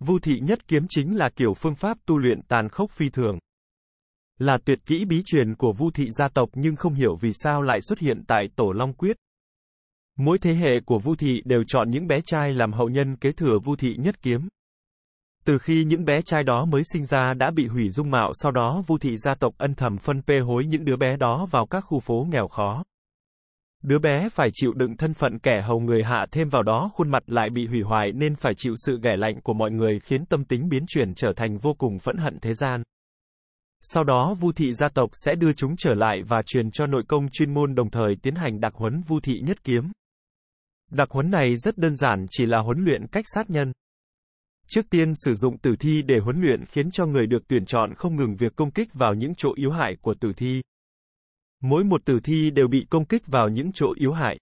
Vu thị nhất kiếm chính là kiểu phương pháp tu luyện tàn khốc phi thường. Là tuyệt kỹ bí truyền của Vu thị gia tộc nhưng không hiểu vì sao lại xuất hiện tại Tổ Long Quyết. Mỗi thế hệ của Vu thị đều chọn những bé trai làm hậu nhân kế thừa Vu thị nhất kiếm. Từ khi những bé trai đó mới sinh ra đã bị hủy dung mạo, sau đó Vu thị gia tộc ân thầm phân pê hối những đứa bé đó vào các khu phố nghèo khó. Đứa bé phải chịu đựng thân phận kẻ hầu người hạ thêm vào đó khuôn mặt lại bị hủy hoại nên phải chịu sự ghẻ lạnh của mọi người khiến tâm tính biến chuyển trở thành vô cùng phẫn hận thế gian. Sau đó Vu thị gia tộc sẽ đưa chúng trở lại và truyền cho nội công chuyên môn đồng thời tiến hành đặc huấn Vu thị nhất kiếm. Đặc huấn này rất đơn giản chỉ là huấn luyện cách sát nhân. Trước tiên sử dụng tử thi để huấn luyện khiến cho người được tuyển chọn không ngừng việc công kích vào những chỗ yếu hại của tử thi. Mỗi một tử thi đều bị công kích vào những chỗ yếu hại.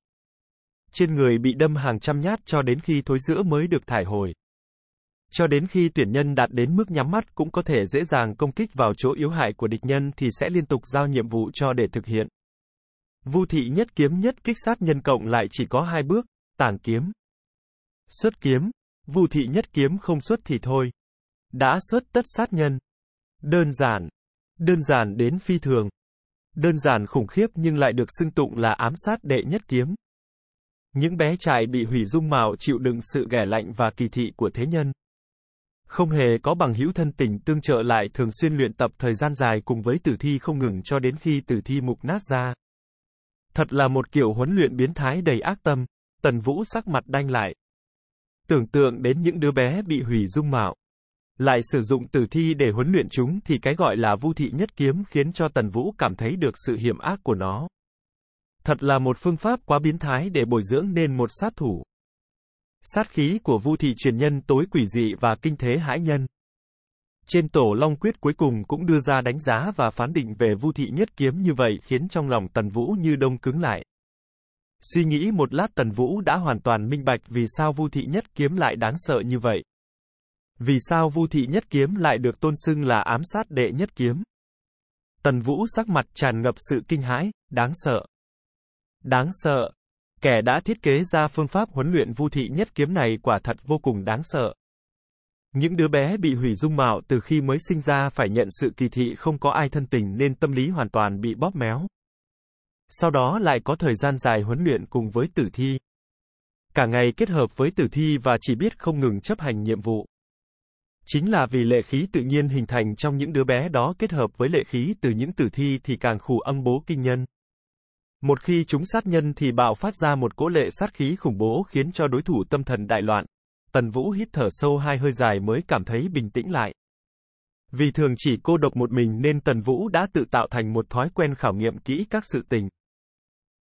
Trên người bị đâm hàng trăm nhát cho đến khi thối giữa mới được thải hồi. Cho đến khi tuyển nhân đạt đến mức nhắm mắt cũng có thể dễ dàng công kích vào chỗ yếu hại của địch nhân thì sẽ liên tục giao nhiệm vụ cho để thực hiện. Vu thị nhất kiếm nhất kích sát nhân cộng lại chỉ có hai bước, tàng kiếm. Xuất kiếm, vu thị nhất kiếm không xuất thì thôi. Đã xuất tất sát nhân. Đơn giản. Đơn giản đến phi thường đơn giản khủng khiếp nhưng lại được xưng tụng là ám sát đệ nhất kiếm. Những bé trai bị hủy dung mạo chịu đựng sự ghẻ lạnh và kỳ thị của thế nhân. Không hề có bằng hữu thân tình tương trợ lại thường xuyên luyện tập thời gian dài cùng với tử thi không ngừng cho đến khi tử thi mục nát ra. Thật là một kiểu huấn luyện biến thái đầy ác tâm, Tần Vũ sắc mặt đanh lại. Tưởng tượng đến những đứa bé bị hủy dung mạo, lại sử dụng tử thi để huấn luyện chúng thì cái gọi là vu thị nhất kiếm khiến cho Tần Vũ cảm thấy được sự hiểm ác của nó. Thật là một phương pháp quá biến thái để bồi dưỡng nên một sát thủ. Sát khí của vu thị truyền nhân tối quỷ dị và kinh thế hãi nhân. Trên tổ Long Quyết cuối cùng cũng đưa ra đánh giá và phán định về vu thị nhất kiếm như vậy khiến trong lòng Tần Vũ như đông cứng lại. Suy nghĩ một lát Tần Vũ đã hoàn toàn minh bạch vì sao vu thị nhất kiếm lại đáng sợ như vậy. Vì sao Vu Thị Nhất Kiếm lại được tôn xưng là ám sát đệ nhất kiếm? Tần Vũ sắc mặt tràn ngập sự kinh hãi, đáng sợ. Đáng sợ. Kẻ đã thiết kế ra phương pháp huấn luyện Vu Thị Nhất Kiếm này quả thật vô cùng đáng sợ. Những đứa bé bị hủy dung mạo từ khi mới sinh ra phải nhận sự kỳ thị không có ai thân tình nên tâm lý hoàn toàn bị bóp méo. Sau đó lại có thời gian dài huấn luyện cùng với tử thi. Cả ngày kết hợp với tử thi và chỉ biết không ngừng chấp hành nhiệm vụ. Chính là vì lệ khí tự nhiên hình thành trong những đứa bé đó kết hợp với lệ khí từ những tử thi thì càng khủ âm bố kinh nhân. Một khi chúng sát nhân thì bạo phát ra một cỗ lệ sát khí khủng bố khiến cho đối thủ tâm thần đại loạn. Tần Vũ hít thở sâu hai hơi dài mới cảm thấy bình tĩnh lại. Vì thường chỉ cô độc một mình nên Tần Vũ đã tự tạo thành một thói quen khảo nghiệm kỹ các sự tình.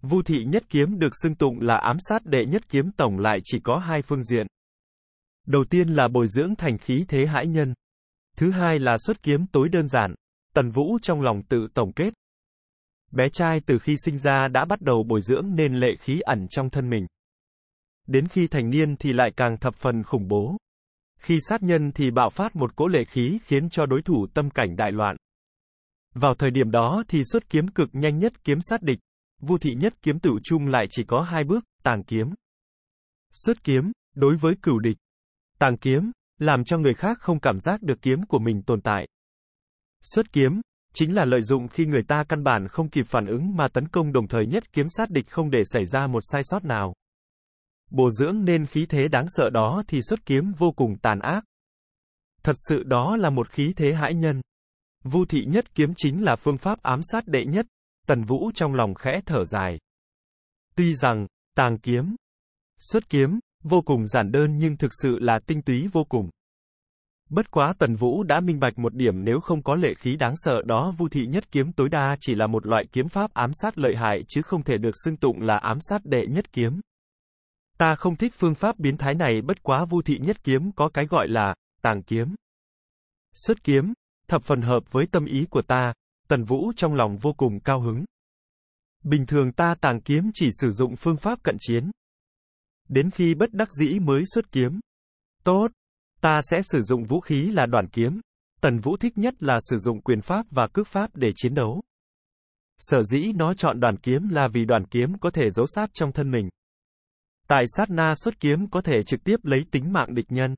Vu thị nhất kiếm được xưng tụng là ám sát đệ nhất kiếm tổng lại chỉ có hai phương diện. Đầu tiên là bồi dưỡng thành khí thế hãi nhân. Thứ hai là xuất kiếm tối đơn giản. Tần Vũ trong lòng tự tổng kết. Bé trai từ khi sinh ra đã bắt đầu bồi dưỡng nên lệ khí ẩn trong thân mình. Đến khi thành niên thì lại càng thập phần khủng bố. Khi sát nhân thì bạo phát một cỗ lệ khí khiến cho đối thủ tâm cảnh đại loạn. Vào thời điểm đó thì xuất kiếm cực nhanh nhất kiếm sát địch, Vu thị nhất kiếm tửu chung lại chỉ có hai bước, tàng kiếm. Xuất kiếm, đối với cửu địch, Tàng kiếm, làm cho người khác không cảm giác được kiếm của mình tồn tại. Xuất kiếm, chính là lợi dụng khi người ta căn bản không kịp phản ứng mà tấn công đồng thời nhất kiếm sát địch không để xảy ra một sai sót nào. Bổ dưỡng nên khí thế đáng sợ đó thì xuất kiếm vô cùng tàn ác. Thật sự đó là một khí thế hãi nhân. Vu thị nhất kiếm chính là phương pháp ám sát đệ nhất, Tần Vũ trong lòng khẽ thở dài. Tuy rằng, tàng kiếm, xuất kiếm, Vô cùng giản đơn nhưng thực sự là tinh túy vô cùng. Bất quá Tần Vũ đã minh bạch một điểm nếu không có lệ khí đáng sợ đó Vu thị nhất kiếm tối đa chỉ là một loại kiếm pháp ám sát lợi hại chứ không thể được xưng tụng là ám sát đệ nhất kiếm. Ta không thích phương pháp biến thái này bất quá Vu thị nhất kiếm có cái gọi là tàng kiếm. Xuất kiếm, thập phần hợp với tâm ý của ta, Tần Vũ trong lòng vô cùng cao hứng. Bình thường ta tàng kiếm chỉ sử dụng phương pháp cận chiến, đến khi bất đắc dĩ mới xuất kiếm. Tốt, ta sẽ sử dụng vũ khí là đoàn kiếm. Tần Vũ thích nhất là sử dụng quyền pháp và cước pháp để chiến đấu. Sở dĩ nó chọn đoàn kiếm là vì đoàn kiếm có thể giấu sát trong thân mình. Tại sát na xuất kiếm có thể trực tiếp lấy tính mạng địch nhân.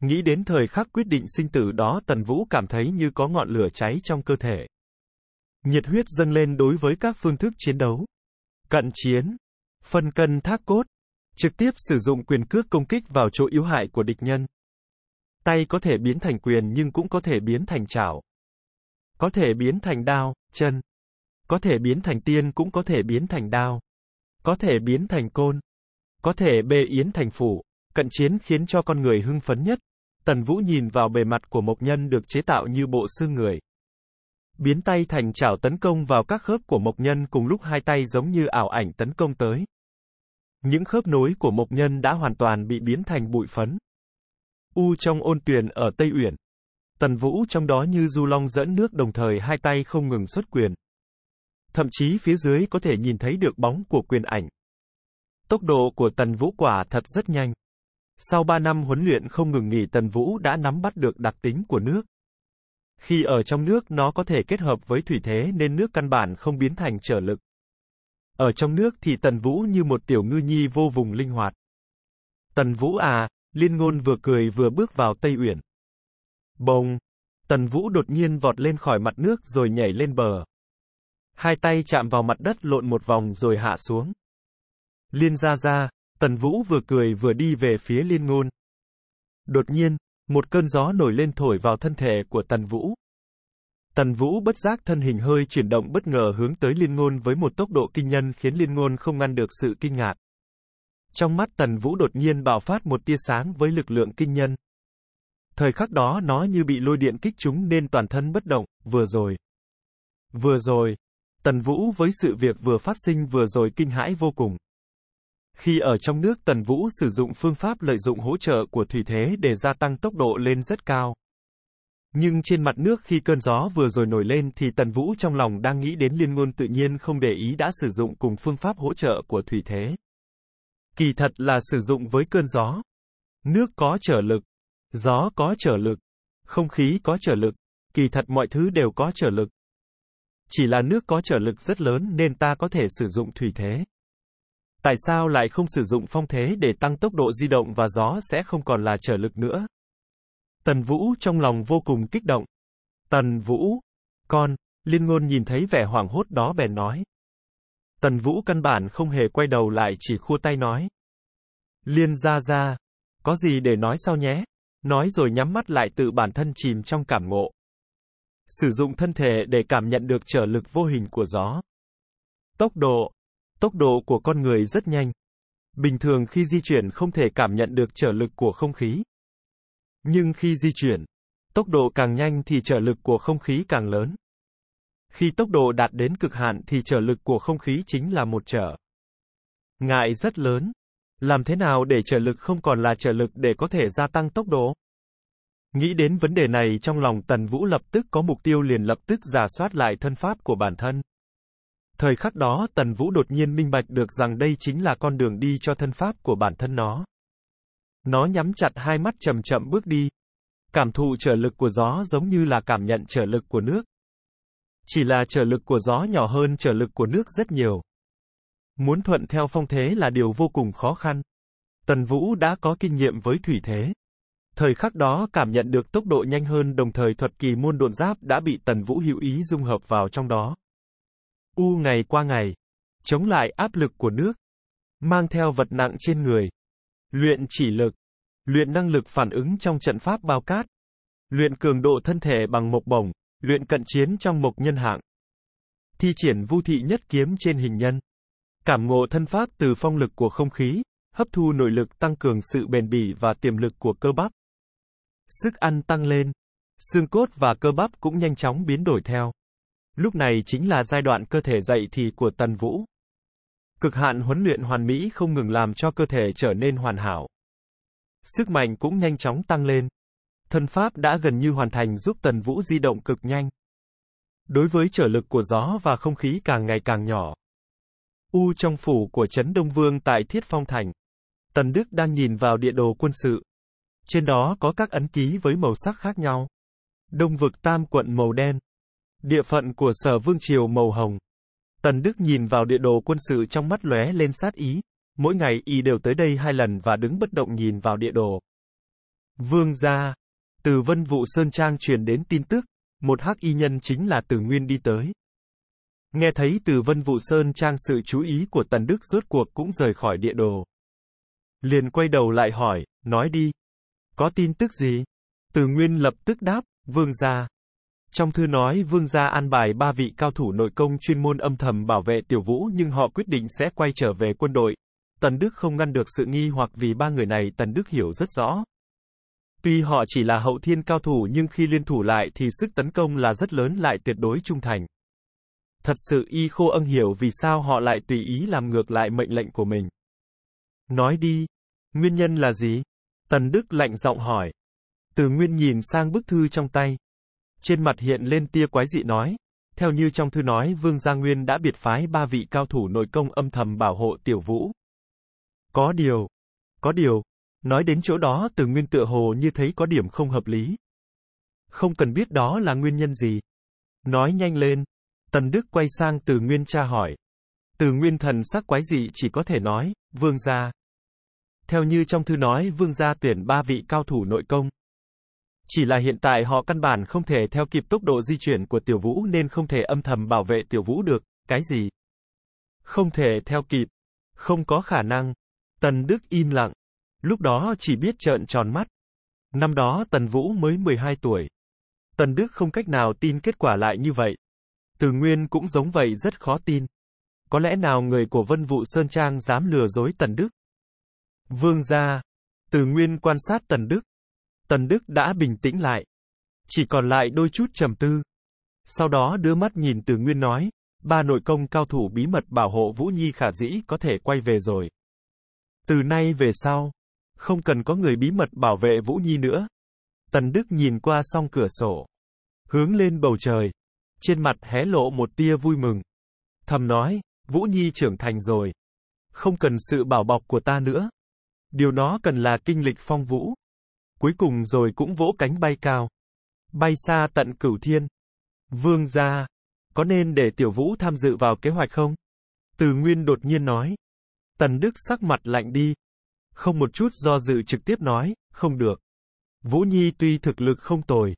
Nghĩ đến thời khắc quyết định sinh tử đó Tần Vũ cảm thấy như có ngọn lửa cháy trong cơ thể. Nhiệt huyết dâng lên đối với các phương thức chiến đấu. Cận chiến. Phân cân thác cốt. Trực tiếp sử dụng quyền cước công kích vào chỗ yếu hại của địch nhân. Tay có thể biến thành quyền nhưng cũng có thể biến thành chảo. Có thể biến thành đao, chân. Có thể biến thành tiên cũng có thể biến thành đao. Có thể biến thành côn. Có thể bê yến thành phủ. Cận chiến khiến cho con người hưng phấn nhất. Tần Vũ nhìn vào bề mặt của mộc nhân được chế tạo như bộ xương người. Biến tay thành chảo tấn công vào các khớp của mộc nhân cùng lúc hai tay giống như ảo ảnh tấn công tới. Những khớp nối của mộc nhân đã hoàn toàn bị biến thành bụi phấn. U trong ôn tuyền ở Tây Uyển. Tần Vũ trong đó như du long dẫn nước đồng thời hai tay không ngừng xuất quyền. Thậm chí phía dưới có thể nhìn thấy được bóng của quyền ảnh. Tốc độ của Tần Vũ quả thật rất nhanh. Sau ba năm huấn luyện không ngừng nghỉ Tần Vũ đã nắm bắt được đặc tính của nước. Khi ở trong nước nó có thể kết hợp với thủy thế nên nước căn bản không biến thành trở lực. Ở trong nước thì Tần Vũ như một tiểu ngư nhi vô vùng linh hoạt. Tần Vũ à, liên ngôn vừa cười vừa bước vào Tây Uyển. Bồng, Tần Vũ đột nhiên vọt lên khỏi mặt nước rồi nhảy lên bờ. Hai tay chạm vào mặt đất lộn một vòng rồi hạ xuống. Liên ra ra, Tần Vũ vừa cười vừa đi về phía liên ngôn. Đột nhiên, một cơn gió nổi lên thổi vào thân thể của Tần Vũ. Tần Vũ bất giác thân hình hơi chuyển động bất ngờ hướng tới Liên Ngôn với một tốc độ kinh nhân khiến Liên Ngôn không ngăn được sự kinh ngạc. Trong mắt Tần Vũ đột nhiên bạo phát một tia sáng với lực lượng kinh nhân. Thời khắc đó nó như bị lôi điện kích chúng nên toàn thân bất động, vừa rồi. Vừa rồi, Tần Vũ với sự việc vừa phát sinh vừa rồi kinh hãi vô cùng. Khi ở trong nước Tần Vũ sử dụng phương pháp lợi dụng hỗ trợ của thủy thế để gia tăng tốc độ lên rất cao. Nhưng trên mặt nước khi cơn gió vừa rồi nổi lên thì Tần Vũ trong lòng đang nghĩ đến liên ngôn tự nhiên không để ý đã sử dụng cùng phương pháp hỗ trợ của thủy thế. Kỳ thật là sử dụng với cơn gió. Nước có trở lực, gió có trở lực, không khí có trở lực, kỳ thật mọi thứ đều có trở lực. Chỉ là nước có trở lực rất lớn nên ta có thể sử dụng thủy thế. Tại sao lại không sử dụng phong thế để tăng tốc độ di động và gió sẽ không còn là trở lực nữa? Tần Vũ trong lòng vô cùng kích động. Tần Vũ, con, liên ngôn nhìn thấy vẻ hoảng hốt đó bèn nói. Tần Vũ căn bản không hề quay đầu lại chỉ khua tay nói. Liên ra ra, có gì để nói sao nhé? Nói rồi nhắm mắt lại tự bản thân chìm trong cảm ngộ. Sử dụng thân thể để cảm nhận được trở lực vô hình của gió. Tốc độ. Tốc độ của con người rất nhanh. Bình thường khi di chuyển không thể cảm nhận được trở lực của không khí. Nhưng khi di chuyển, tốc độ càng nhanh thì trở lực của không khí càng lớn. Khi tốc độ đạt đến cực hạn thì trở lực của không khí chính là một trở ngại rất lớn. Làm thế nào để trở lực không còn là trở lực để có thể gia tăng tốc độ? Nghĩ đến vấn đề này trong lòng Tần Vũ lập tức có mục tiêu liền lập tức giả soát lại thân pháp của bản thân. Thời khắc đó Tần Vũ đột nhiên minh bạch được rằng đây chính là con đường đi cho thân pháp của bản thân nó. Nó nhắm chặt hai mắt chậm chậm bước đi. Cảm thụ trở lực của gió giống như là cảm nhận trở lực của nước. Chỉ là trở lực của gió nhỏ hơn trở lực của nước rất nhiều. Muốn thuận theo phong thế là điều vô cùng khó khăn. Tần Vũ đã có kinh nghiệm với thủy thế. Thời khắc đó cảm nhận được tốc độ nhanh hơn đồng thời thuật kỳ môn độn giáp đã bị Tần Vũ hữu ý dung hợp vào trong đó. U ngày qua ngày, chống lại áp lực của nước, mang theo vật nặng trên người, luyện chỉ lực, luyện năng lực phản ứng trong trận pháp bao cát, luyện cường độ thân thể bằng mộc bổng, luyện cận chiến trong mộc nhân hạng. Thi triển vu thị nhất kiếm trên hình nhân. Cảm ngộ thân pháp từ phong lực của không khí, hấp thu nội lực tăng cường sự bền bỉ và tiềm lực của cơ bắp. Sức ăn tăng lên, xương cốt và cơ bắp cũng nhanh chóng biến đổi theo. Lúc này chính là giai đoạn cơ thể dậy thì của Tần Vũ. Cực hạn huấn luyện hoàn mỹ không ngừng làm cho cơ thể trở nên hoàn hảo. Sức mạnh cũng nhanh chóng tăng lên. Thân pháp đã gần như hoàn thành giúp Tần Vũ di động cực nhanh. Đối với trở lực của gió và không khí càng ngày càng nhỏ. U trong phủ của Trấn Đông Vương tại Thiết Phong Thành. Tần Đức đang nhìn vào địa đồ quân sự. Trên đó có các ấn ký với màu sắc khác nhau. Đông vực tam quận màu đen. Địa phận của sở Vương Triều màu hồng. Tần Đức nhìn vào địa đồ quân sự trong mắt lóe lên sát ý. Mỗi ngày y đều tới đây hai lần và đứng bất động nhìn vào địa đồ. Vương gia. Từ Vân Vụ Sơn Trang truyền đến tin tức, một hắc y nhân chính là Từ Nguyên đi tới. Nghe thấy Từ Vân Vụ Sơn Trang sự chú ý của Tần Đức rốt cuộc cũng rời khỏi địa đồ. Liền quay đầu lại hỏi, nói đi. Có tin tức gì? Từ Nguyên lập tức đáp, vương gia, trong thư nói vương gia an bài ba vị cao thủ nội công chuyên môn âm thầm bảo vệ tiểu vũ nhưng họ quyết định sẽ quay trở về quân đội. Tần Đức không ngăn được sự nghi hoặc vì ba người này Tần Đức hiểu rất rõ. Tuy họ chỉ là hậu thiên cao thủ nhưng khi liên thủ lại thì sức tấn công là rất lớn lại tuyệt đối trung thành. Thật sự y khô ân hiểu vì sao họ lại tùy ý làm ngược lại mệnh lệnh của mình. Nói đi, nguyên nhân là gì? Tần Đức lạnh giọng hỏi. Từ Nguyên nhìn sang bức thư trong tay, trên mặt hiện lên tia quái dị nói. Theo như trong thư nói Vương Gia Nguyên đã biệt phái ba vị cao thủ nội công âm thầm bảo hộ tiểu vũ. Có điều. Có điều. Nói đến chỗ đó từ nguyên tựa hồ như thấy có điểm không hợp lý. Không cần biết đó là nguyên nhân gì. Nói nhanh lên. Tần Đức quay sang từ nguyên tra hỏi. Từ nguyên thần sắc quái dị chỉ có thể nói, vương gia. Theo như trong thư nói vương gia tuyển ba vị cao thủ nội công. Chỉ là hiện tại họ căn bản không thể theo kịp tốc độ di chuyển của tiểu vũ nên không thể âm thầm bảo vệ tiểu vũ được, cái gì? Không thể theo kịp. Không có khả năng. Tần Đức im lặng. Lúc đó chỉ biết trợn tròn mắt. Năm đó Tần Vũ mới 12 tuổi. Tần Đức không cách nào tin kết quả lại như vậy. Từ Nguyên cũng giống vậy rất khó tin. Có lẽ nào người của Vân vũ Sơn Trang dám lừa dối Tần Đức? Vương gia. Từ Nguyên quan sát Tần Đức. Tần Đức đã bình tĩnh lại. Chỉ còn lại đôi chút trầm tư. Sau đó đưa mắt nhìn Từ Nguyên nói, ba nội công cao thủ bí mật bảo hộ Vũ Nhi khả dĩ có thể quay về rồi. Từ nay về sau, không cần có người bí mật bảo vệ Vũ Nhi nữa. Tần Đức nhìn qua song cửa sổ, hướng lên bầu trời, trên mặt hé lộ một tia vui mừng. Thầm nói, Vũ Nhi trưởng thành rồi. Không cần sự bảo bọc của ta nữa. Điều đó cần là kinh lịch phong vũ cuối cùng rồi cũng vỗ cánh bay cao. Bay xa tận cửu thiên. Vương gia, có nên để Tiểu Vũ tham dự vào kế hoạch không? Từ Nguyên đột nhiên nói. Tần Đức sắc mặt lạnh đi. Không một chút do dự trực tiếp nói, không được. Vũ Nhi tuy thực lực không tồi,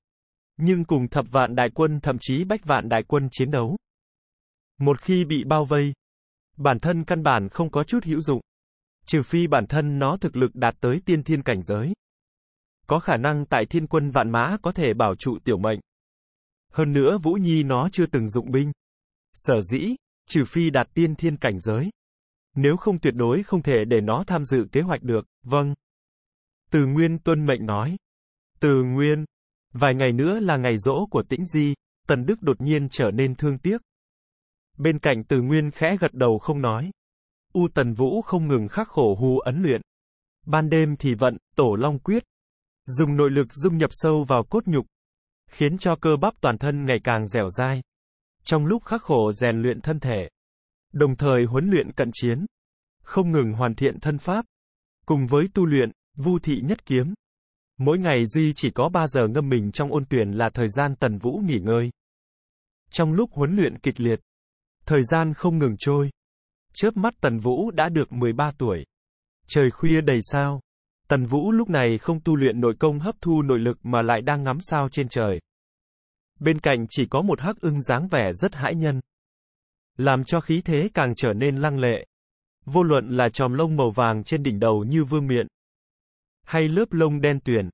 nhưng cùng thập vạn đại quân thậm chí bách vạn đại quân chiến đấu. Một khi bị bao vây, bản thân căn bản không có chút hữu dụng. Trừ phi bản thân nó thực lực đạt tới tiên thiên cảnh giới có khả năng tại thiên quân vạn mã có thể bảo trụ tiểu mệnh. Hơn nữa Vũ Nhi nó chưa từng dụng binh. Sở dĩ, trừ phi đạt tiên thiên cảnh giới. Nếu không tuyệt đối không thể để nó tham dự kế hoạch được, vâng. Từ Nguyên tuân mệnh nói. Từ Nguyên. Vài ngày nữa là ngày rỗ của tĩnh di, Tần Đức đột nhiên trở nên thương tiếc. Bên cạnh Từ Nguyên khẽ gật đầu không nói. U Tần Vũ không ngừng khắc khổ hù ấn luyện. Ban đêm thì vận, tổ long quyết, Dùng nội lực dung nhập sâu vào cốt nhục, khiến cho cơ bắp toàn thân ngày càng dẻo dai. Trong lúc khắc khổ rèn luyện thân thể, đồng thời huấn luyện cận chiến, không ngừng hoàn thiện thân pháp, cùng với tu luyện, vu thị nhất kiếm. Mỗi ngày Duy chỉ có 3 giờ ngâm mình trong ôn tuyển là thời gian Tần Vũ nghỉ ngơi. Trong lúc huấn luyện kịch liệt, thời gian không ngừng trôi. Chớp mắt Tần Vũ đã được 13 tuổi. Trời khuya đầy sao. Tần Vũ lúc này không tu luyện nội công hấp thu nội lực mà lại đang ngắm sao trên trời. Bên cạnh chỉ có một hắc ưng dáng vẻ rất hãi nhân. Làm cho khí thế càng trở nên lăng lệ. Vô luận là tròm lông màu vàng trên đỉnh đầu như vương miện. Hay lớp lông đen tuyền.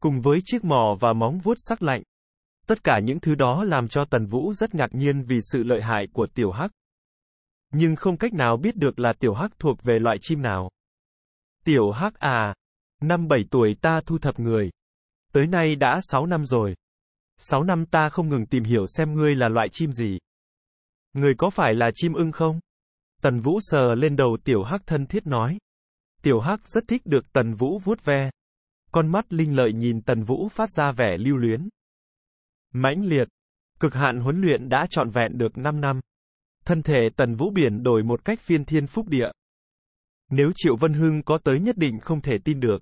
Cùng với chiếc mỏ và móng vuốt sắc lạnh. Tất cả những thứ đó làm cho Tần Vũ rất ngạc nhiên vì sự lợi hại của tiểu hắc. Nhưng không cách nào biết được là tiểu hắc thuộc về loại chim nào. Tiểu hắc à, Năm 7 tuổi ta thu thập người. Tới nay đã 6 năm rồi. 6 năm ta không ngừng tìm hiểu xem ngươi là loại chim gì. Người có phải là chim ưng không? Tần Vũ sờ lên đầu Tiểu Hắc thân thiết nói. Tiểu Hắc rất thích được Tần Vũ vuốt ve. Con mắt linh lợi nhìn Tần Vũ phát ra vẻ lưu luyến. Mãnh liệt. Cực hạn huấn luyện đã trọn vẹn được 5 năm. Thân thể Tần Vũ biển đổi một cách phiên thiên phúc địa. Nếu Triệu Vân Hưng có tới nhất định không thể tin được.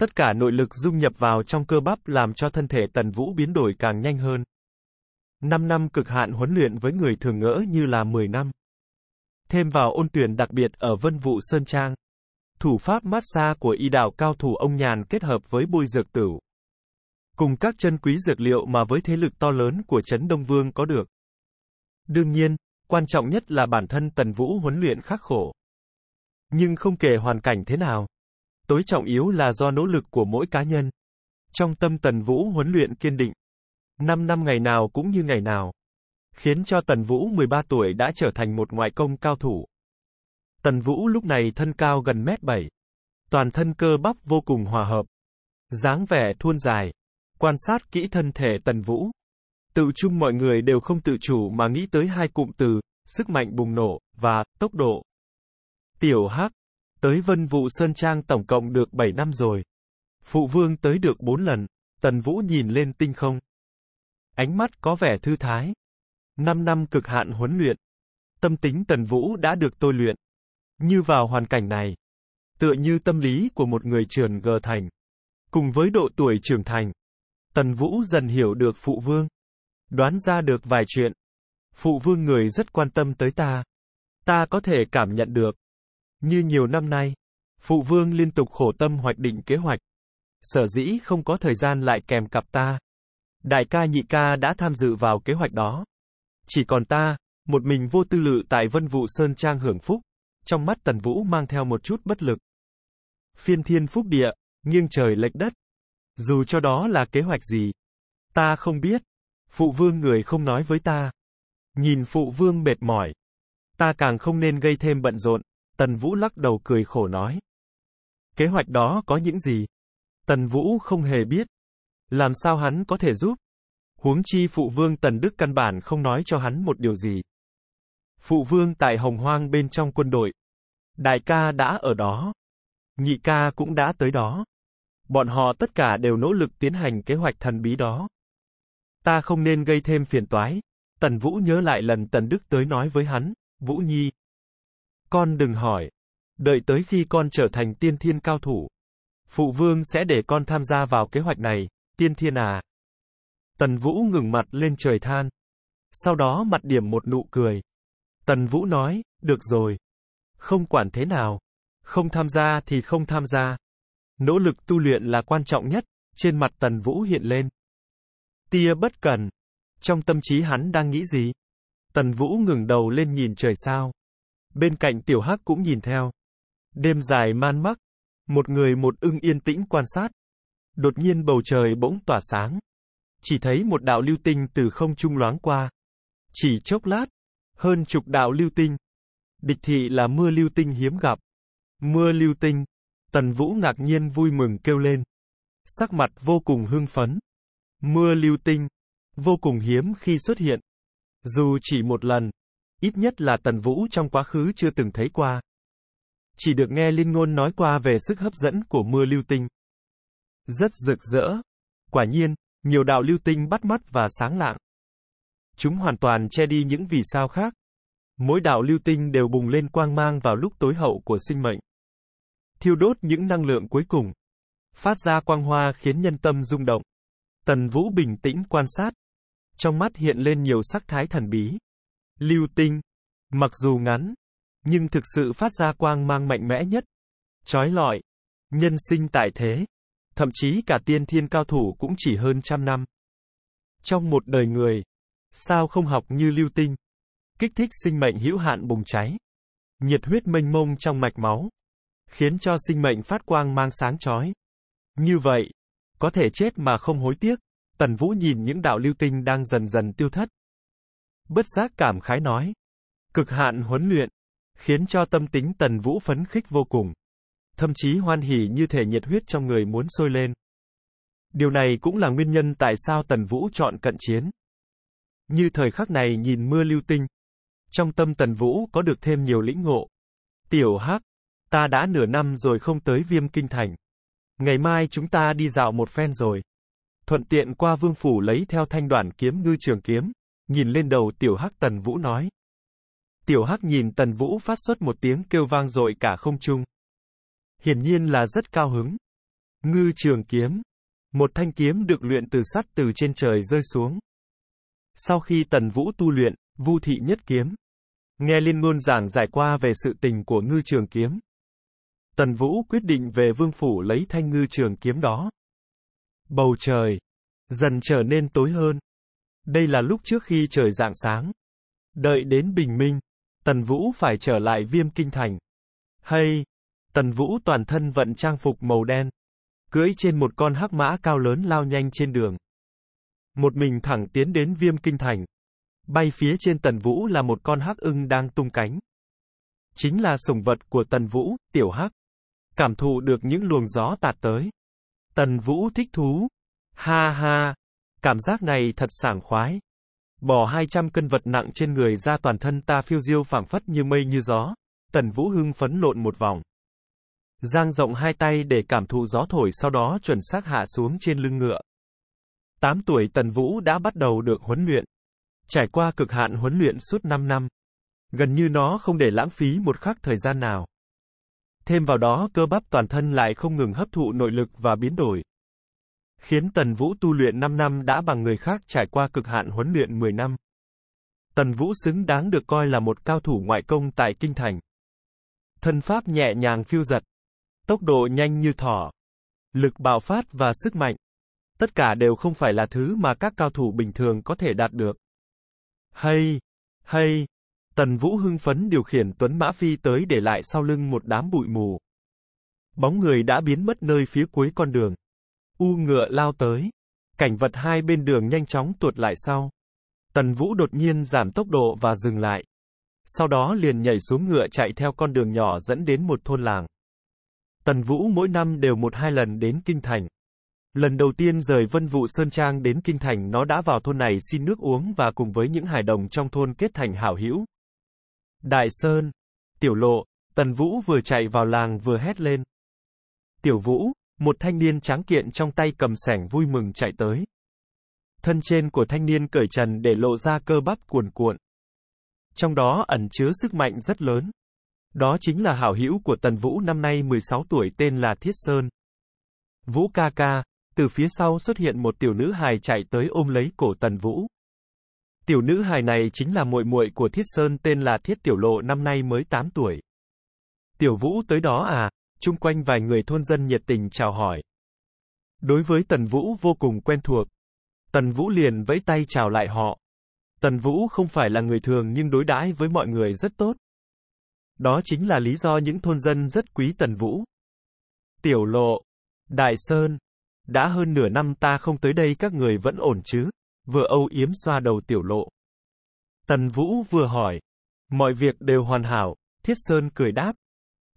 Tất cả nội lực dung nhập vào trong cơ bắp làm cho thân thể Tần Vũ biến đổi càng nhanh hơn. 5 năm cực hạn huấn luyện với người thường ngỡ như là 10 năm. Thêm vào ôn tuyển đặc biệt ở Vân vũ Sơn Trang. Thủ pháp massage của y đạo cao thủ ông nhàn kết hợp với bôi dược tử. Cùng các chân quý dược liệu mà với thế lực to lớn của Trấn Đông Vương có được. Đương nhiên, quan trọng nhất là bản thân Tần Vũ huấn luyện khắc khổ. Nhưng không kể hoàn cảnh thế nào, tối trọng yếu là do nỗ lực của mỗi cá nhân. Trong tâm Tần Vũ huấn luyện kiên định, 5 năm ngày nào cũng như ngày nào, khiến cho Tần Vũ 13 tuổi đã trở thành một ngoại công cao thủ. Tần Vũ lúc này thân cao gần mét 7, toàn thân cơ bắp vô cùng hòa hợp, dáng vẻ thuôn dài, quan sát kỹ thân thể Tần Vũ. Tự chung mọi người đều không tự chủ mà nghĩ tới hai cụm từ, sức mạnh bùng nổ, và, tốc độ. Tiểu Hắc, Tới Vân Vụ Sơn Trang tổng cộng được 7 năm rồi. Phụ vương tới được 4 lần, Tần Vũ nhìn lên tinh không. Ánh mắt có vẻ thư thái. 5 năm cực hạn huấn luyện. Tâm tính Tần Vũ đã được tôi luyện. Như vào hoàn cảnh này, tựa như tâm lý của một người trưởng gờ thành. Cùng với độ tuổi trưởng thành, Tần Vũ dần hiểu được phụ vương. Đoán ra được vài chuyện. Phụ vương người rất quan tâm tới ta. Ta có thể cảm nhận được. Như nhiều năm nay, Phụ vương liên tục khổ tâm hoạch định kế hoạch. Sở dĩ không có thời gian lại kèm cặp ta. Đại ca nhị ca đã tham dự vào kế hoạch đó. Chỉ còn ta, một mình vô tư lự tại vân vụ Sơn Trang hưởng phúc. Trong mắt Tần Vũ mang theo một chút bất lực. Phiên thiên phúc địa, nghiêng trời lệch đất. Dù cho đó là kế hoạch gì, ta không biết. Phụ vương người không nói với ta. Nhìn phụ vương mệt mỏi. Ta càng không nên gây thêm bận rộn. Tần Vũ lắc đầu cười khổ nói. Kế hoạch đó có những gì? Tần Vũ không hề biết. Làm sao hắn có thể giúp? Huống chi phụ vương Tần Đức căn bản không nói cho hắn một điều gì. Phụ vương tại Hồng Hoang bên trong quân đội. Đại ca đã ở đó. Nhị ca cũng đã tới đó. Bọn họ tất cả đều nỗ lực tiến hành kế hoạch thần bí đó. Ta không nên gây thêm phiền toái. Tần Vũ nhớ lại lần Tần Đức tới nói với hắn, Vũ Nhi, con đừng hỏi. Đợi tới khi con trở thành tiên thiên cao thủ. Phụ vương sẽ để con tham gia vào kế hoạch này, tiên thiên à. Tần Vũ ngừng mặt lên trời than. Sau đó mặt điểm một nụ cười. Tần Vũ nói, được rồi. Không quản thế nào. Không tham gia thì không tham gia. Nỗ lực tu luyện là quan trọng nhất, trên mặt Tần Vũ hiện lên. Tia bất cần. Trong tâm trí hắn đang nghĩ gì? Tần Vũ ngừng đầu lên nhìn trời sao. Bên cạnh tiểu hắc cũng nhìn theo. Đêm dài man mắc. Một người một ưng yên tĩnh quan sát. Đột nhiên bầu trời bỗng tỏa sáng. Chỉ thấy một đạo lưu tinh từ không trung loáng qua. Chỉ chốc lát. Hơn chục đạo lưu tinh. Địch thị là mưa lưu tinh hiếm gặp. Mưa lưu tinh. Tần Vũ ngạc nhiên vui mừng kêu lên. Sắc mặt vô cùng hưng phấn. Mưa lưu tinh. Vô cùng hiếm khi xuất hiện. Dù chỉ một lần, ít nhất là Tần Vũ trong quá khứ chưa từng thấy qua. Chỉ được nghe Linh Ngôn nói qua về sức hấp dẫn của mưa lưu tinh. Rất rực rỡ. Quả nhiên, nhiều đạo lưu tinh bắt mắt và sáng lạng. Chúng hoàn toàn che đi những vì sao khác. Mỗi đạo lưu tinh đều bùng lên quang mang vào lúc tối hậu của sinh mệnh. Thiêu đốt những năng lượng cuối cùng. Phát ra quang hoa khiến nhân tâm rung động. Tần Vũ bình tĩnh quan sát. Trong mắt hiện lên nhiều sắc thái thần bí lưu tinh. Mặc dù ngắn, nhưng thực sự phát ra quang mang mạnh mẽ nhất, trói lọi, nhân sinh tại thế, thậm chí cả tiên thiên cao thủ cũng chỉ hơn trăm năm. Trong một đời người, sao không học như lưu tinh, kích thích sinh mệnh hữu hạn bùng cháy, nhiệt huyết mênh mông trong mạch máu, khiến cho sinh mệnh phát quang mang sáng chói. Như vậy, có thể chết mà không hối tiếc, Tần Vũ nhìn những đạo lưu tinh đang dần dần tiêu thất, bất giác cảm khái nói. Cực hạn huấn luyện, khiến cho tâm tính Tần Vũ phấn khích vô cùng. Thậm chí hoan hỉ như thể nhiệt huyết trong người muốn sôi lên. Điều này cũng là nguyên nhân tại sao Tần Vũ chọn cận chiến. Như thời khắc này nhìn mưa lưu tinh. Trong tâm Tần Vũ có được thêm nhiều lĩnh ngộ. Tiểu Hắc, ta đã nửa năm rồi không tới viêm kinh thành. Ngày mai chúng ta đi dạo một phen rồi. Thuận tiện qua vương phủ lấy theo thanh đoàn kiếm ngư trường kiếm nhìn lên đầu tiểu hắc tần vũ nói. Tiểu hắc nhìn tần vũ phát xuất một tiếng kêu vang dội cả không trung. Hiển nhiên là rất cao hứng. Ngư trường kiếm. Một thanh kiếm được luyện từ sắt từ trên trời rơi xuống. Sau khi tần vũ tu luyện, vu thị nhất kiếm. Nghe Liên Ngôn giảng giải qua về sự tình của ngư trường kiếm. Tần Vũ quyết định về vương phủ lấy thanh ngư trường kiếm đó. Bầu trời dần trở nên tối hơn. Đây là lúc trước khi trời rạng sáng. Đợi đến bình minh, Tần Vũ phải trở lại viêm kinh thành. Hay! Tần Vũ toàn thân vận trang phục màu đen. Cưỡi trên một con hắc mã cao lớn lao nhanh trên đường. Một mình thẳng tiến đến viêm kinh thành. Bay phía trên Tần Vũ là một con hắc ưng đang tung cánh. Chính là sủng vật của Tần Vũ, tiểu hắc. Cảm thụ được những luồng gió tạt tới. Tần Vũ thích thú. Ha ha, Cảm giác này thật sảng khoái. Bỏ 200 cân vật nặng trên người ra toàn thân ta phiêu diêu phảng phất như mây như gió. Tần Vũ hưng phấn lộn một vòng. Giang rộng hai tay để cảm thụ gió thổi sau đó chuẩn xác hạ xuống trên lưng ngựa. 8 tuổi Tần Vũ đã bắt đầu được huấn luyện. Trải qua cực hạn huấn luyện suốt 5 năm. Gần như nó không để lãng phí một khắc thời gian nào. Thêm vào đó cơ bắp toàn thân lại không ngừng hấp thụ nội lực và biến đổi khiến Tần Vũ tu luyện 5 năm đã bằng người khác trải qua cực hạn huấn luyện 10 năm. Tần Vũ xứng đáng được coi là một cao thủ ngoại công tại Kinh Thành. Thân pháp nhẹ nhàng phiêu giật, tốc độ nhanh như thỏ, lực bạo phát và sức mạnh. Tất cả đều không phải là thứ mà các cao thủ bình thường có thể đạt được. Hay, hay, Tần Vũ hưng phấn điều khiển Tuấn Mã Phi tới để lại sau lưng một đám bụi mù. Bóng người đã biến mất nơi phía cuối con đường. U ngựa lao tới. Cảnh vật hai bên đường nhanh chóng tuột lại sau. Tần Vũ đột nhiên giảm tốc độ và dừng lại. Sau đó liền nhảy xuống ngựa chạy theo con đường nhỏ dẫn đến một thôn làng. Tần Vũ mỗi năm đều một hai lần đến Kinh Thành. Lần đầu tiên rời Vân Vũ Sơn Trang đến Kinh Thành nó đã vào thôn này xin nước uống và cùng với những hài đồng trong thôn kết thành hảo hữu. Đại Sơn, Tiểu Lộ, Tần Vũ vừa chạy vào làng vừa hét lên. Tiểu Vũ, một thanh niên tráng kiện trong tay cầm sẻng vui mừng chạy tới. Thân trên của thanh niên cởi trần để lộ ra cơ bắp cuồn cuộn. Trong đó ẩn chứa sức mạnh rất lớn. Đó chính là hảo hữu của Tần Vũ năm nay 16 tuổi tên là Thiết Sơn. Vũ ca ca, từ phía sau xuất hiện một tiểu nữ hài chạy tới ôm lấy cổ Tần Vũ. Tiểu nữ hài này chính là muội muội của Thiết Sơn tên là Thiết Tiểu Lộ năm nay mới 8 tuổi. Tiểu Vũ tới đó à? chung quanh vài người thôn dân nhiệt tình chào hỏi. Đối với Tần Vũ vô cùng quen thuộc. Tần Vũ liền vẫy tay chào lại họ. Tần Vũ không phải là người thường nhưng đối đãi với mọi người rất tốt. Đó chính là lý do những thôn dân rất quý Tần Vũ. Tiểu Lộ, Đại Sơn, đã hơn nửa năm ta không tới đây các người vẫn ổn chứ? Vừa âu yếm xoa đầu Tiểu Lộ. Tần Vũ vừa hỏi, mọi việc đều hoàn hảo, Thiết Sơn cười đáp,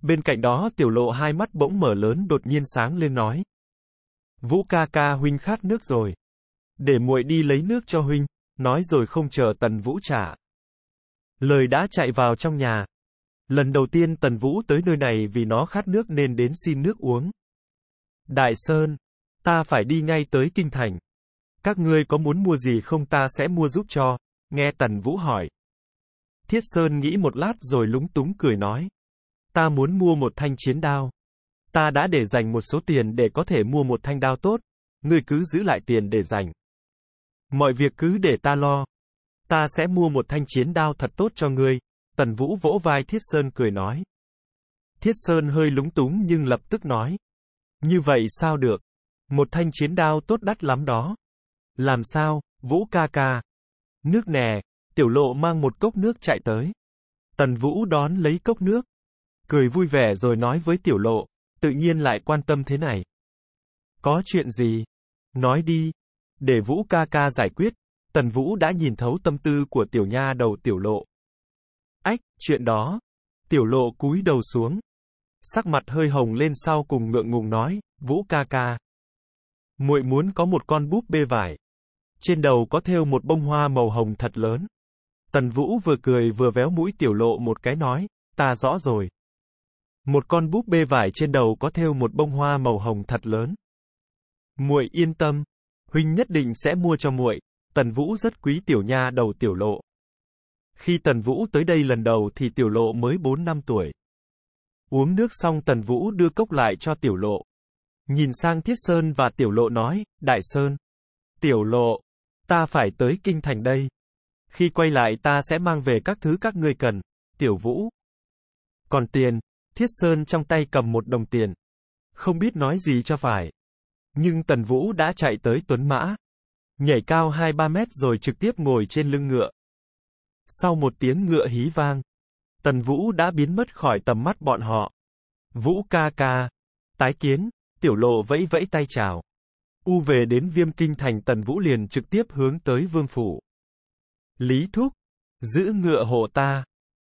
Bên cạnh đó tiểu lộ hai mắt bỗng mở lớn đột nhiên sáng lên nói. Vũ ca ca huynh khát nước rồi. Để muội đi lấy nước cho huynh, nói rồi không chờ tần vũ trả. Lời đã chạy vào trong nhà. Lần đầu tiên tần vũ tới nơi này vì nó khát nước nên đến xin nước uống. Đại Sơn, ta phải đi ngay tới Kinh Thành. Các ngươi có muốn mua gì không ta sẽ mua giúp cho, nghe Tần Vũ hỏi. Thiết Sơn nghĩ một lát rồi lúng túng cười nói. Ta muốn mua một thanh chiến đao. Ta đã để dành một số tiền để có thể mua một thanh đao tốt. Ngươi cứ giữ lại tiền để dành. Mọi việc cứ để ta lo. Ta sẽ mua một thanh chiến đao thật tốt cho ngươi. Tần Vũ vỗ vai Thiết Sơn cười nói. Thiết Sơn hơi lúng túng nhưng lập tức nói. Như vậy sao được? Một thanh chiến đao tốt đắt lắm đó. Làm sao, Vũ ca ca. Nước nè, tiểu lộ mang một cốc nước chạy tới. Tần Vũ đón lấy cốc nước cười vui vẻ rồi nói với tiểu lộ, tự nhiên lại quan tâm thế này. Có chuyện gì? Nói đi. Để Vũ ca ca giải quyết, Tần Vũ đã nhìn thấu tâm tư của tiểu nha đầu tiểu lộ. Ách, chuyện đó. Tiểu lộ cúi đầu xuống. Sắc mặt hơi hồng lên sau cùng ngượng ngùng nói, Vũ ca ca. muội muốn có một con búp bê vải. Trên đầu có thêu một bông hoa màu hồng thật lớn. Tần Vũ vừa cười vừa véo mũi tiểu lộ một cái nói, ta rõ rồi. Một con búp bê vải trên đầu có thêu một bông hoa màu hồng thật lớn. Muội yên tâm, huynh nhất định sẽ mua cho muội. Tần Vũ rất quý tiểu nha đầu tiểu lộ. Khi Tần Vũ tới đây lần đầu thì tiểu lộ mới 4 năm tuổi. Uống nước xong Tần Vũ đưa cốc lại cho tiểu lộ. Nhìn sang Thiết Sơn và tiểu lộ nói, Đại Sơn. Tiểu lộ, ta phải tới kinh thành đây. Khi quay lại ta sẽ mang về các thứ các ngươi cần. Tiểu Vũ. Còn tiền, Thiết Sơn trong tay cầm một đồng tiền. Không biết nói gì cho phải. Nhưng Tần Vũ đã chạy tới Tuấn Mã. Nhảy cao 2-3 mét rồi trực tiếp ngồi trên lưng ngựa. Sau một tiếng ngựa hí vang, Tần Vũ đã biến mất khỏi tầm mắt bọn họ. Vũ ca ca. Tái kiến, tiểu lộ vẫy vẫy tay chào. U về đến viêm kinh thành Tần Vũ liền trực tiếp hướng tới vương phủ. Lý Thúc. Giữ ngựa hộ ta.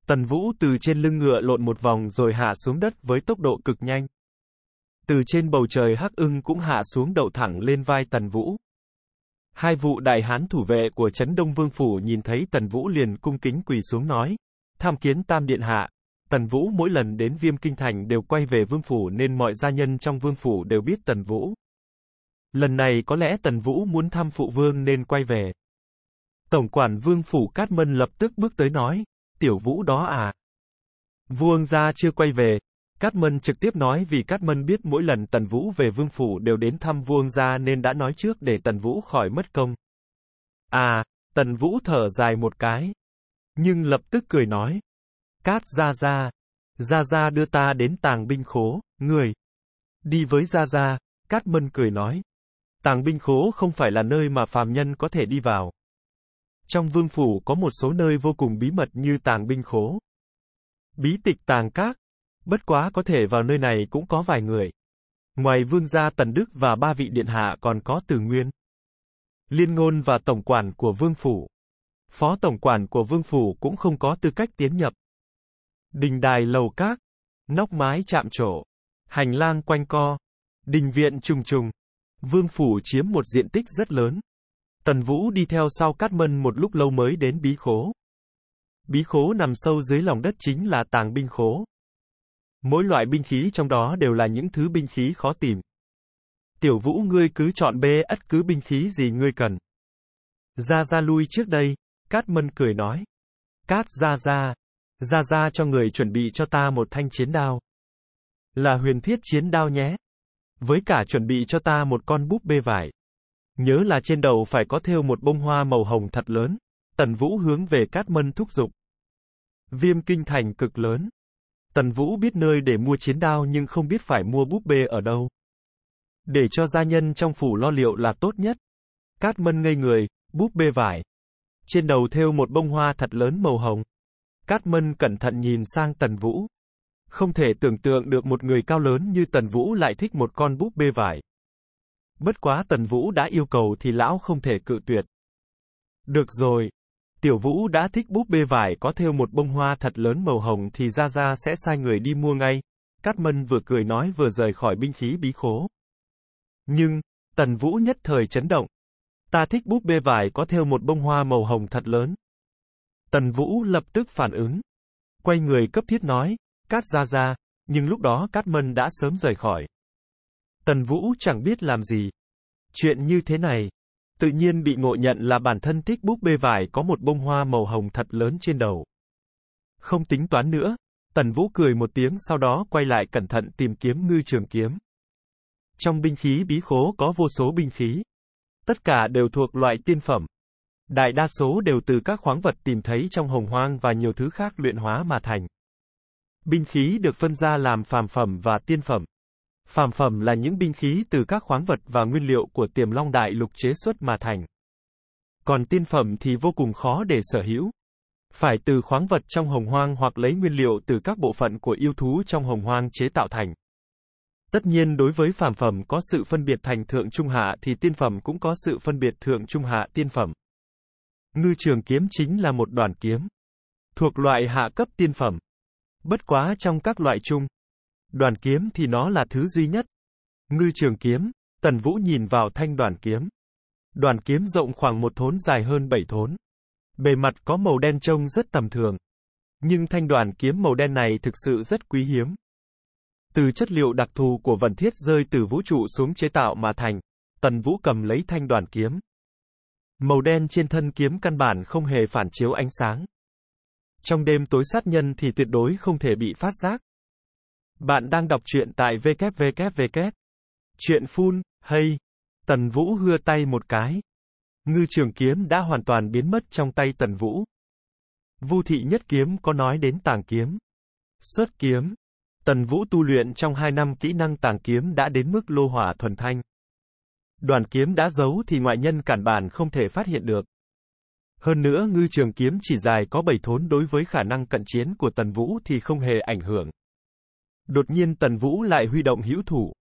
Tần Vũ từ trên lưng ngựa lộn một vòng rồi hạ xuống đất với tốc độ cực nhanh. Từ trên bầu trời hắc ưng cũng hạ xuống đậu thẳng lên vai Tần Vũ. Hai vụ đại hán thủ vệ của Trấn Đông Vương Phủ nhìn thấy Tần Vũ liền cung kính quỳ xuống nói. Tham kiến Tam Điện Hạ. Tần Vũ mỗi lần đến Viêm Kinh Thành đều quay về Vương Phủ nên mọi gia nhân trong Vương Phủ đều biết Tần Vũ. Lần này có lẽ Tần Vũ muốn thăm Phụ Vương nên quay về. Tổng quản Vương Phủ Cát Mân lập tức bước tới nói, tiểu vũ đó à. Vuông gia chưa quay về. Cát Mân trực tiếp nói vì Cát Mân biết mỗi lần Tần Vũ về Vương Phủ đều đến thăm Vuông gia nên đã nói trước để Tần Vũ khỏi mất công. À, Tần Vũ thở dài một cái. Nhưng lập tức cười nói. Cát Gia Gia. Gia Gia đưa ta đến tàng binh khố, người. Đi với Gia Gia, Cát Mân cười nói. Tàng binh khố không phải là nơi mà phàm nhân có thể đi vào. Trong vương phủ có một số nơi vô cùng bí mật như tàng binh khố. Bí tịch tàng các. Bất quá có thể vào nơi này cũng có vài người. Ngoài vương gia Tần Đức và ba vị điện hạ còn có Từ Nguyên. Liên ngôn và tổng quản của vương phủ. Phó tổng quản của vương phủ cũng không có tư cách tiến nhập. Đình đài lầu các. Nóc mái chạm trổ. Hành lang quanh co. Đình viện trùng trùng. Vương phủ chiếm một diện tích rất lớn. Tần Vũ đi theo sau Cát Mân một lúc lâu mới đến bí khố. Bí khố nằm sâu dưới lòng đất chính là tàng binh khố. Mỗi loại binh khí trong đó đều là những thứ binh khí khó tìm. Tiểu Vũ ngươi cứ chọn bê ất cứ binh khí gì ngươi cần. Ra ra lui trước đây, Cát Mân cười nói. Cát ra ra. Ra ra cho người chuẩn bị cho ta một thanh chiến đao. Là huyền thiết chiến đao nhé. Với cả chuẩn bị cho ta một con búp bê vải. Nhớ là trên đầu phải có thêu một bông hoa màu hồng thật lớn. Tần Vũ hướng về Cát Mân thúc giục. Viêm kinh thành cực lớn. Tần Vũ biết nơi để mua chiến đao nhưng không biết phải mua búp bê ở đâu. Để cho gia nhân trong phủ lo liệu là tốt nhất. Cát Mân ngây người, búp bê vải. Trên đầu thêu một bông hoa thật lớn màu hồng. Cát Mân cẩn thận nhìn sang Tần Vũ. Không thể tưởng tượng được một người cao lớn như Tần Vũ lại thích một con búp bê vải. Bất quá Tần Vũ đã yêu cầu thì lão không thể cự tuyệt. Được rồi. Tiểu Vũ đã thích búp bê vải có thêu một bông hoa thật lớn màu hồng thì Gia Gia sẽ sai người đi mua ngay. Cát Mân vừa cười nói vừa rời khỏi binh khí bí khố. Nhưng, Tần Vũ nhất thời chấn động. Ta thích búp bê vải có thêu một bông hoa màu hồng thật lớn. Tần Vũ lập tức phản ứng. Quay người cấp thiết nói, Cát Gia Gia, nhưng lúc đó Cát Mân đã sớm rời khỏi. Tần Vũ chẳng biết làm gì. Chuyện như thế này, tự nhiên bị ngộ nhận là bản thân thích búp bê vải có một bông hoa màu hồng thật lớn trên đầu. Không tính toán nữa, Tần Vũ cười một tiếng sau đó quay lại cẩn thận tìm kiếm ngư trường kiếm. Trong binh khí bí khố có vô số binh khí. Tất cả đều thuộc loại tiên phẩm. Đại đa số đều từ các khoáng vật tìm thấy trong hồng hoang và nhiều thứ khác luyện hóa mà thành. Binh khí được phân ra làm phàm phẩm và tiên phẩm. Phàm phẩm là những binh khí từ các khoáng vật và nguyên liệu của tiềm long đại lục chế xuất mà thành. Còn tiên phẩm thì vô cùng khó để sở hữu. Phải từ khoáng vật trong hồng hoang hoặc lấy nguyên liệu từ các bộ phận của yêu thú trong hồng hoang chế tạo thành. Tất nhiên đối với phàm phẩm có sự phân biệt thành thượng trung hạ thì tiên phẩm cũng có sự phân biệt thượng trung hạ tiên phẩm. Ngư trường kiếm chính là một đoàn kiếm. Thuộc loại hạ cấp tiên phẩm. Bất quá trong các loại chung, Đoàn kiếm thì nó là thứ duy nhất. Ngư trường kiếm, Tần Vũ nhìn vào thanh đoàn kiếm. Đoàn kiếm rộng khoảng một thốn dài hơn bảy thốn. Bề mặt có màu đen trông rất tầm thường. Nhưng thanh đoàn kiếm màu đen này thực sự rất quý hiếm. Từ chất liệu đặc thù của vần thiết rơi từ vũ trụ xuống chế tạo mà thành, Tần Vũ cầm lấy thanh đoàn kiếm. Màu đen trên thân kiếm căn bản không hề phản chiếu ánh sáng. Trong đêm tối sát nhân thì tuyệt đối không thể bị phát giác. Bạn đang đọc truyện tại www. Chuyện phun, hay. Tần Vũ hưa tay một cái. Ngư trường kiếm đã hoàn toàn biến mất trong tay Tần Vũ. Vu thị nhất kiếm có nói đến tàng kiếm. Xuất kiếm. Tần Vũ tu luyện trong hai năm kỹ năng tàng kiếm đã đến mức lô hỏa thuần thanh. Đoàn kiếm đã giấu thì ngoại nhân cản bản không thể phát hiện được. Hơn nữa ngư trường kiếm chỉ dài có bảy thốn đối với khả năng cận chiến của Tần Vũ thì không hề ảnh hưởng. Đột nhiên Tần Vũ lại huy động hữu thủ.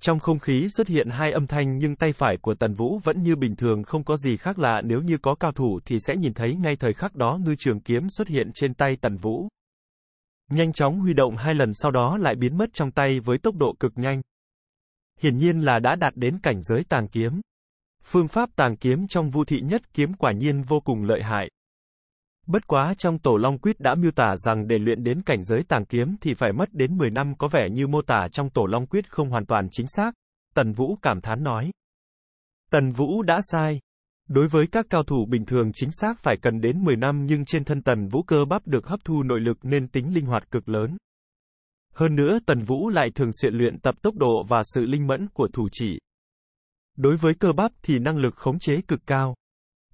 Trong không khí xuất hiện hai âm thanh nhưng tay phải của Tần Vũ vẫn như bình thường không có gì khác lạ nếu như có cao thủ thì sẽ nhìn thấy ngay thời khắc đó ngư trường kiếm xuất hiện trên tay Tần Vũ. Nhanh chóng huy động hai lần sau đó lại biến mất trong tay với tốc độ cực nhanh. Hiển nhiên là đã đạt đến cảnh giới tàng kiếm. Phương pháp tàng kiếm trong vu thị nhất kiếm quả nhiên vô cùng lợi hại. Bất quá trong Tổ Long Quyết đã miêu tả rằng để luyện đến cảnh giới tàng kiếm thì phải mất đến 10 năm có vẻ như mô tả trong Tổ Long Quyết không hoàn toàn chính xác, Tần Vũ cảm thán nói. Tần Vũ đã sai. Đối với các cao thủ bình thường chính xác phải cần đến 10 năm nhưng trên thân Tần Vũ cơ bắp được hấp thu nội lực nên tính linh hoạt cực lớn. Hơn nữa Tần Vũ lại thường xuyên luyện tập tốc độ và sự linh mẫn của thủ chỉ. Đối với cơ bắp thì năng lực khống chế cực cao.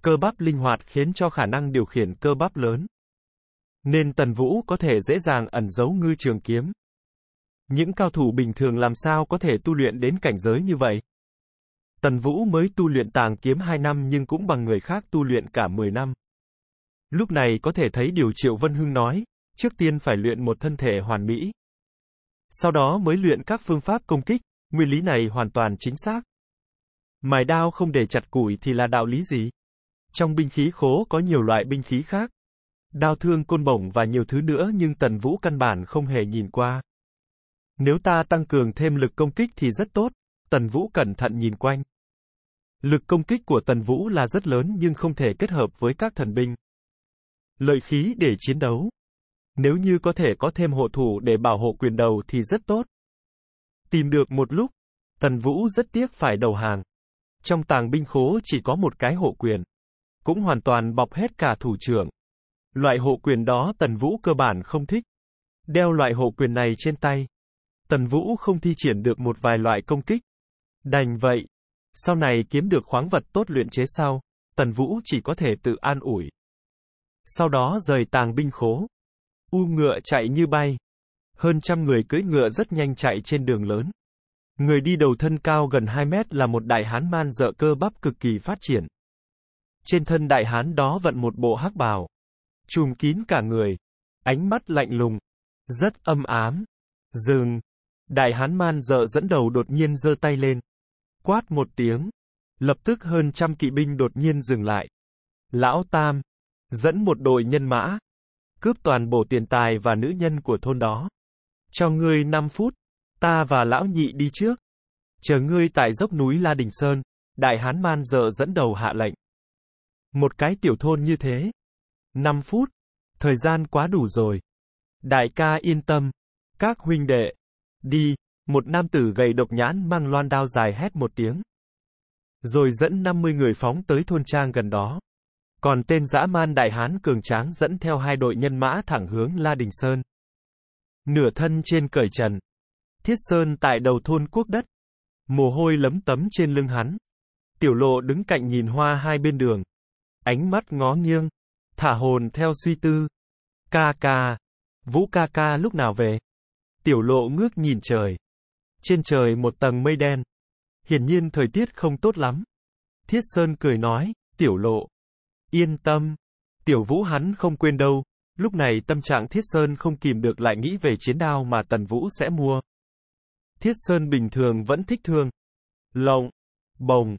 Cơ bắp linh hoạt khiến cho khả năng điều khiển cơ bắp lớn. Nên Tần Vũ có thể dễ dàng ẩn giấu ngư trường kiếm. Những cao thủ bình thường làm sao có thể tu luyện đến cảnh giới như vậy? Tần Vũ mới tu luyện tàng kiếm 2 năm nhưng cũng bằng người khác tu luyện cả 10 năm. Lúc này có thể thấy điều Triệu Vân Hưng nói, trước tiên phải luyện một thân thể hoàn mỹ. Sau đó mới luyện các phương pháp công kích, nguyên lý này hoàn toàn chính xác. Mài đao không để chặt củi thì là đạo lý gì? Trong binh khí khố có nhiều loại binh khí khác. Đao thương côn bổng và nhiều thứ nữa nhưng Tần Vũ căn bản không hề nhìn qua. Nếu ta tăng cường thêm lực công kích thì rất tốt, Tần Vũ cẩn thận nhìn quanh. Lực công kích của Tần Vũ là rất lớn nhưng không thể kết hợp với các thần binh. Lợi khí để chiến đấu. Nếu như có thể có thêm hộ thủ để bảo hộ quyền đầu thì rất tốt. Tìm được một lúc, Tần Vũ rất tiếc phải đầu hàng. Trong tàng binh khố chỉ có một cái hộ quyền cũng hoàn toàn bọc hết cả thủ trưởng. Loại hộ quyền đó Tần Vũ cơ bản không thích. Đeo loại hộ quyền này trên tay. Tần Vũ không thi triển được một vài loại công kích. Đành vậy. Sau này kiếm được khoáng vật tốt luyện chế sau, Tần Vũ chỉ có thể tự an ủi. Sau đó rời tàng binh khố. U ngựa chạy như bay. Hơn trăm người cưỡi ngựa rất nhanh chạy trên đường lớn. Người đi đầu thân cao gần 2 mét là một đại hán man dợ cơ bắp cực kỳ phát triển. Trên thân đại hán đó vận một bộ hắc bào. Chùm kín cả người. Ánh mắt lạnh lùng. Rất âm ám. Dừng. Đại hán man dợ dẫn đầu đột nhiên giơ tay lên. Quát một tiếng. Lập tức hơn trăm kỵ binh đột nhiên dừng lại. Lão Tam. Dẫn một đội nhân mã. Cướp toàn bộ tiền tài và nữ nhân của thôn đó. Cho ngươi 5 phút. Ta và lão nhị đi trước. Chờ ngươi tại dốc núi La Đình Sơn. Đại hán man dợ dẫn đầu hạ lệnh. Một cái tiểu thôn như thế. 5 phút. Thời gian quá đủ rồi. Đại ca yên tâm. Các huynh đệ. Đi. Một nam tử gầy độc nhãn mang loan đao dài hét một tiếng. Rồi dẫn 50 người phóng tới thôn trang gần đó. Còn tên dã man đại hán cường tráng dẫn theo hai đội nhân mã thẳng hướng La Đình Sơn. Nửa thân trên cởi trần. Thiết Sơn tại đầu thôn quốc đất. Mồ hôi lấm tấm trên lưng hắn. Tiểu lộ đứng cạnh nhìn hoa hai bên đường ánh mắt ngó nghiêng, thả hồn theo suy tư. Ca ca, Vũ ca ca lúc nào về? Tiểu lộ ngước nhìn trời. Trên trời một tầng mây đen. Hiển nhiên thời tiết không tốt lắm. Thiết Sơn cười nói, tiểu lộ. Yên tâm. Tiểu vũ hắn không quên đâu. Lúc này tâm trạng Thiết Sơn không kìm được lại nghĩ về chiến đao mà Tần Vũ sẽ mua. Thiết Sơn bình thường vẫn thích thương. Lộng. Bồng.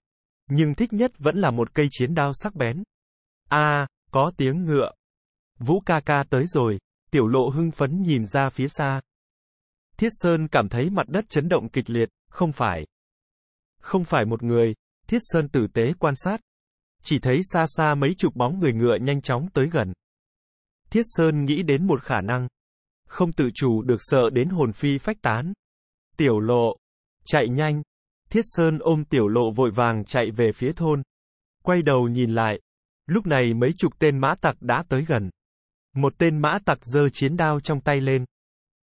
Nhưng thích nhất vẫn là một cây chiến đao sắc bén a à, có tiếng ngựa. Vũ ca ca tới rồi, tiểu lộ hưng phấn nhìn ra phía xa. Thiết Sơn cảm thấy mặt đất chấn động kịch liệt, không phải. Không phải một người, Thiết Sơn tử tế quan sát. Chỉ thấy xa xa mấy chục bóng người ngựa nhanh chóng tới gần. Thiết Sơn nghĩ đến một khả năng. Không tự chủ được sợ đến hồn phi phách tán. Tiểu lộ. Chạy nhanh. Thiết Sơn ôm tiểu lộ vội vàng chạy về phía thôn. Quay đầu nhìn lại, Lúc này mấy chục tên mã tặc đã tới gần. Một tên mã tặc giơ chiến đao trong tay lên.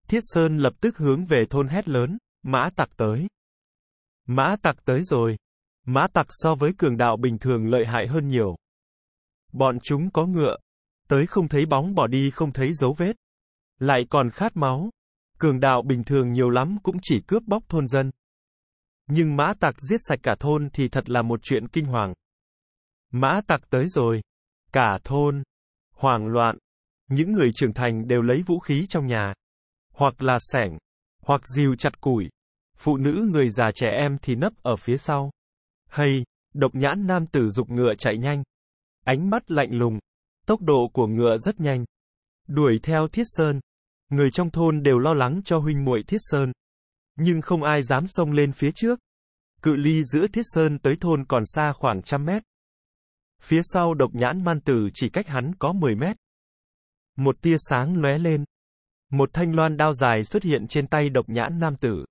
Thiết Sơn lập tức hướng về thôn hét lớn, mã tặc tới. Mã tặc tới rồi. Mã tặc so với cường đạo bình thường lợi hại hơn nhiều. Bọn chúng có ngựa. Tới không thấy bóng bỏ đi không thấy dấu vết. Lại còn khát máu. Cường đạo bình thường nhiều lắm cũng chỉ cướp bóc thôn dân. Nhưng mã tặc giết sạch cả thôn thì thật là một chuyện kinh hoàng. Mã tặc tới rồi. Cả thôn. Hoảng loạn. Những người trưởng thành đều lấy vũ khí trong nhà. Hoặc là sẻng. Hoặc dìu chặt củi. Phụ nữ người già trẻ em thì nấp ở phía sau. Hay, độc nhãn nam tử dục ngựa chạy nhanh. Ánh mắt lạnh lùng. Tốc độ của ngựa rất nhanh. Đuổi theo Thiết Sơn. Người trong thôn đều lo lắng cho huynh muội Thiết Sơn. Nhưng không ai dám xông lên phía trước. Cự ly giữa Thiết Sơn tới thôn còn xa khoảng trăm mét. Phía sau độc nhãn man tử chỉ cách hắn có 10 mét. Một tia sáng lóe lên. Một thanh loan đao dài xuất hiện trên tay độc nhãn nam tử.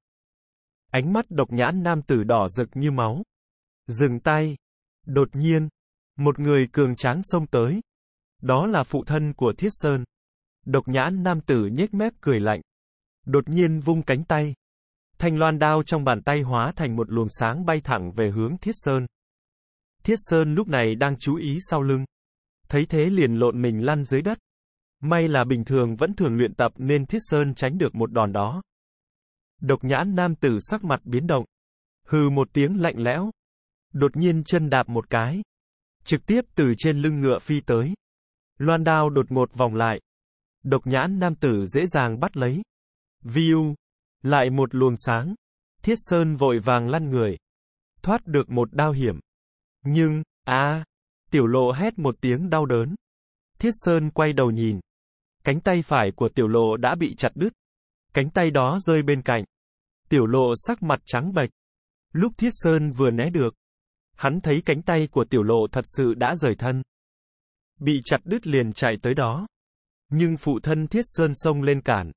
Ánh mắt độc nhãn nam tử đỏ rực như máu. Dừng tay. Đột nhiên, một người cường tráng xông tới. Đó là phụ thân của Thiết Sơn. Độc nhãn nam tử nhếch mép cười lạnh. Đột nhiên vung cánh tay. Thanh loan đao trong bàn tay hóa thành một luồng sáng bay thẳng về hướng Thiết Sơn. Thiết Sơn lúc này đang chú ý sau lưng. Thấy thế liền lộn mình lăn dưới đất. May là bình thường vẫn thường luyện tập nên Thiết Sơn tránh được một đòn đó. Độc nhãn nam tử sắc mặt biến động. Hừ một tiếng lạnh lẽo. Đột nhiên chân đạp một cái. Trực tiếp từ trên lưng ngựa phi tới. Loan đao đột ngột vòng lại. Độc nhãn nam tử dễ dàng bắt lấy. View Lại một luồng sáng. Thiết Sơn vội vàng lăn người. Thoát được một đao hiểm. Nhưng, a Tiểu lộ hét một tiếng đau đớn. Thiết Sơn quay đầu nhìn. Cánh tay phải của tiểu lộ đã bị chặt đứt. Cánh tay đó rơi bên cạnh. Tiểu lộ sắc mặt trắng bệch. Lúc Thiết Sơn vừa né được, hắn thấy cánh tay của tiểu lộ thật sự đã rời thân. Bị chặt đứt liền chạy tới đó. Nhưng phụ thân Thiết Sơn xông lên cản.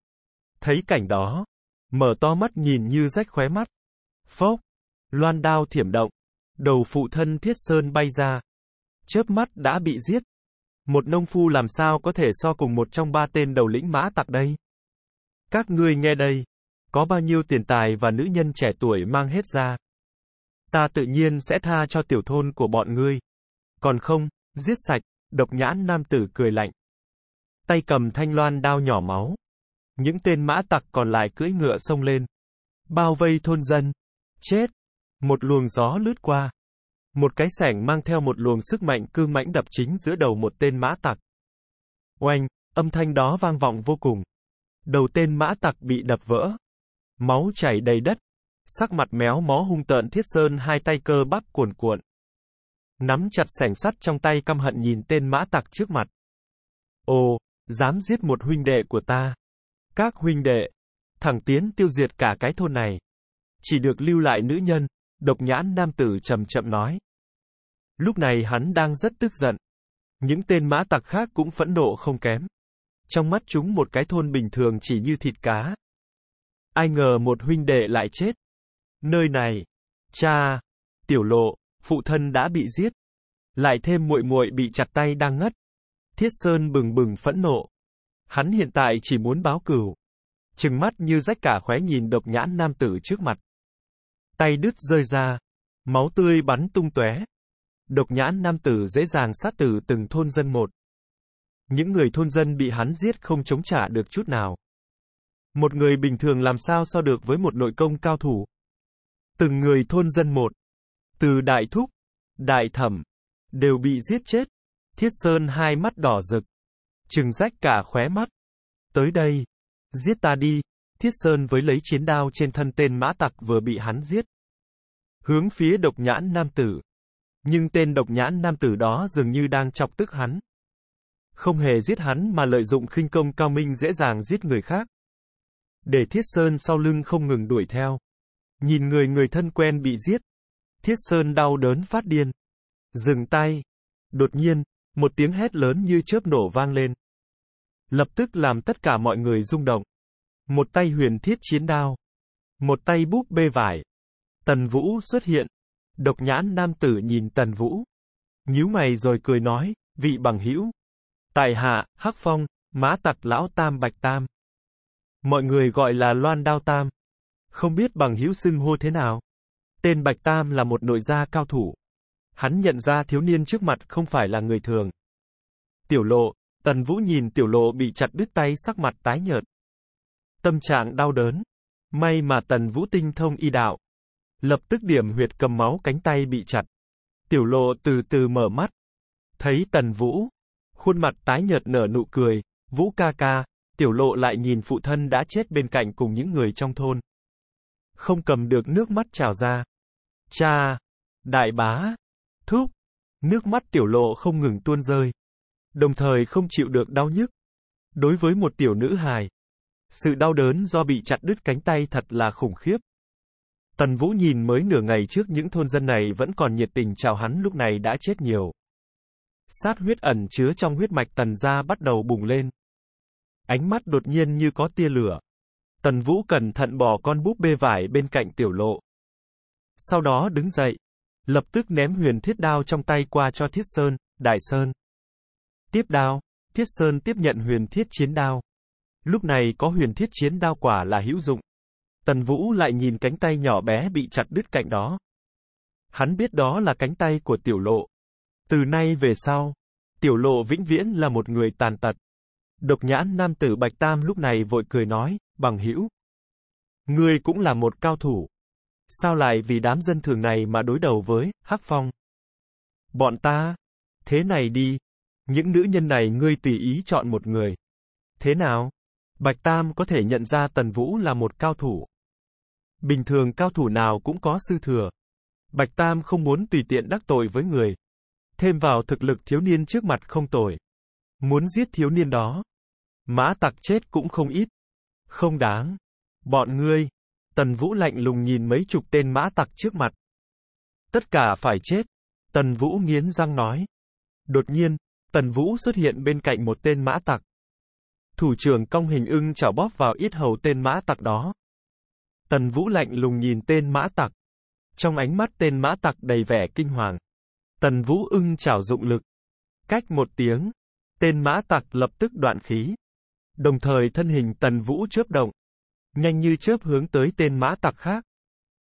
Thấy cảnh đó, mở to mắt nhìn như rách khóe mắt. Phốc, loan đao thiểm động, Đầu phụ thân Thiết Sơn bay ra. Chớp mắt đã bị giết. Một nông phu làm sao có thể so cùng một trong ba tên đầu lĩnh mã tặc đây? Các ngươi nghe đây. Có bao nhiêu tiền tài và nữ nhân trẻ tuổi mang hết ra. Ta tự nhiên sẽ tha cho tiểu thôn của bọn ngươi. Còn không, giết sạch, độc nhãn nam tử cười lạnh. Tay cầm thanh loan đao nhỏ máu. Những tên mã tặc còn lại cưỡi ngựa xông lên. Bao vây thôn dân. Chết! Một luồng gió lướt qua. Một cái sẻng mang theo một luồng sức mạnh cư mãnh đập chính giữa đầu một tên mã tặc. Oanh, âm thanh đó vang vọng vô cùng. Đầu tên mã tặc bị đập vỡ. Máu chảy đầy đất. Sắc mặt méo mó hung tợn thiết sơn hai tay cơ bắp cuồn cuộn. Nắm chặt sẻng sắt trong tay căm hận nhìn tên mã tặc trước mặt. Ồ, dám giết một huynh đệ của ta. Các huynh đệ, thẳng tiến tiêu diệt cả cái thôn này. Chỉ được lưu lại nữ nhân. Độc nhãn nam tử chậm chậm nói. Lúc này hắn đang rất tức giận. Những tên mã tặc khác cũng phẫn nộ không kém. Trong mắt chúng một cái thôn bình thường chỉ như thịt cá. Ai ngờ một huynh đệ lại chết. Nơi này, cha, tiểu lộ, phụ thân đã bị giết. Lại thêm muội muội bị chặt tay đang ngất. Thiết Sơn bừng bừng phẫn nộ. Hắn hiện tại chỉ muốn báo cửu. Trừng mắt như rách cả khóe nhìn độc nhãn nam tử trước mặt tay đứt rơi ra, máu tươi bắn tung tóe. Độc nhãn nam tử dễ dàng sát tử từng thôn dân một. Những người thôn dân bị hắn giết không chống trả được chút nào. Một người bình thường làm sao so được với một nội công cao thủ. Từng người thôn dân một, từ đại thúc, đại thẩm, đều bị giết chết. Thiết Sơn hai mắt đỏ rực, trừng rách cả khóe mắt. Tới đây, giết ta đi. Thiết Sơn với lấy chiến đao trên thân tên mã tặc vừa bị hắn giết. Hướng phía độc nhãn nam tử. Nhưng tên độc nhãn nam tử đó dường như đang chọc tức hắn. Không hề giết hắn mà lợi dụng khinh công cao minh dễ dàng giết người khác. Để Thiết Sơn sau lưng không ngừng đuổi theo. Nhìn người người thân quen bị giết. Thiết Sơn đau đớn phát điên. Dừng tay. Đột nhiên, một tiếng hét lớn như chớp nổ vang lên. Lập tức làm tất cả mọi người rung động. Một tay huyền thiết chiến đao. Một tay búp bê vải. Tần Vũ xuất hiện. Độc nhãn nam tử nhìn Tần Vũ. nhíu mày rồi cười nói, vị bằng hữu Tại hạ, Hắc Phong, mã tặc lão Tam Bạch Tam. Mọi người gọi là Loan Đao Tam. Không biết bằng hữu xưng hô thế nào. Tên Bạch Tam là một nội gia cao thủ. Hắn nhận ra thiếu niên trước mặt không phải là người thường. Tiểu lộ, Tần Vũ nhìn tiểu lộ bị chặt đứt tay sắc mặt tái nhợt. Tâm trạng đau đớn. May mà Tần Vũ tinh thông y đạo. Lập tức điểm huyệt cầm máu cánh tay bị chặt. Tiểu lộ từ từ mở mắt. Thấy Tần Vũ. Khuôn mặt tái nhợt nở nụ cười. Vũ ca ca. Tiểu lộ lại nhìn phụ thân đã chết bên cạnh cùng những người trong thôn. Không cầm được nước mắt trào ra. Cha. Đại bá. Thúc. Nước mắt tiểu lộ không ngừng tuôn rơi. Đồng thời không chịu được đau nhức. Đối với một tiểu nữ hài, sự đau đớn do bị chặt đứt cánh tay thật là khủng khiếp. Tần Vũ nhìn mới nửa ngày trước những thôn dân này vẫn còn nhiệt tình chào hắn lúc này đã chết nhiều. Sát huyết ẩn chứa trong huyết mạch tần gia bắt đầu bùng lên. Ánh mắt đột nhiên như có tia lửa. Tần Vũ cẩn thận bỏ con búp bê vải bên cạnh tiểu lộ. Sau đó đứng dậy. Lập tức ném huyền thiết đao trong tay qua cho Thiết Sơn, Đại Sơn. Tiếp đao, Thiết Sơn tiếp nhận huyền thiết chiến đao. Lúc này có huyền thiết chiến đao quả là hữu dụng. Tần Vũ lại nhìn cánh tay nhỏ bé bị chặt đứt cạnh đó. Hắn biết đó là cánh tay của tiểu lộ. Từ nay về sau, tiểu lộ vĩnh viễn là một người tàn tật. Độc nhãn nam tử Bạch Tam lúc này vội cười nói, bằng hữu. Ngươi cũng là một cao thủ. Sao lại vì đám dân thường này mà đối đầu với, Hắc Phong? Bọn ta, thế này đi. Những nữ nhân này ngươi tùy ý chọn một người. Thế nào? Bạch Tam có thể nhận ra Tần Vũ là một cao thủ. Bình thường cao thủ nào cũng có sư thừa. Bạch Tam không muốn tùy tiện đắc tội với người. Thêm vào thực lực thiếu niên trước mặt không tồi. Muốn giết thiếu niên đó. Mã tặc chết cũng không ít. Không đáng. Bọn ngươi. Tần Vũ lạnh lùng nhìn mấy chục tên mã tặc trước mặt. Tất cả phải chết. Tần Vũ nghiến răng nói. Đột nhiên, Tần Vũ xuất hiện bên cạnh một tên mã tặc. Thủ trưởng cong hình ưng chảo bóp vào ít hầu tên mã tặc đó. Tần Vũ lạnh lùng nhìn tên mã tặc. Trong ánh mắt tên mã tặc đầy vẻ kinh hoàng. Tần Vũ ưng chảo dụng lực. Cách một tiếng, tên mã tặc lập tức đoạn khí. Đồng thời thân hình Tần Vũ chớp động. Nhanh như chớp hướng tới tên mã tặc khác.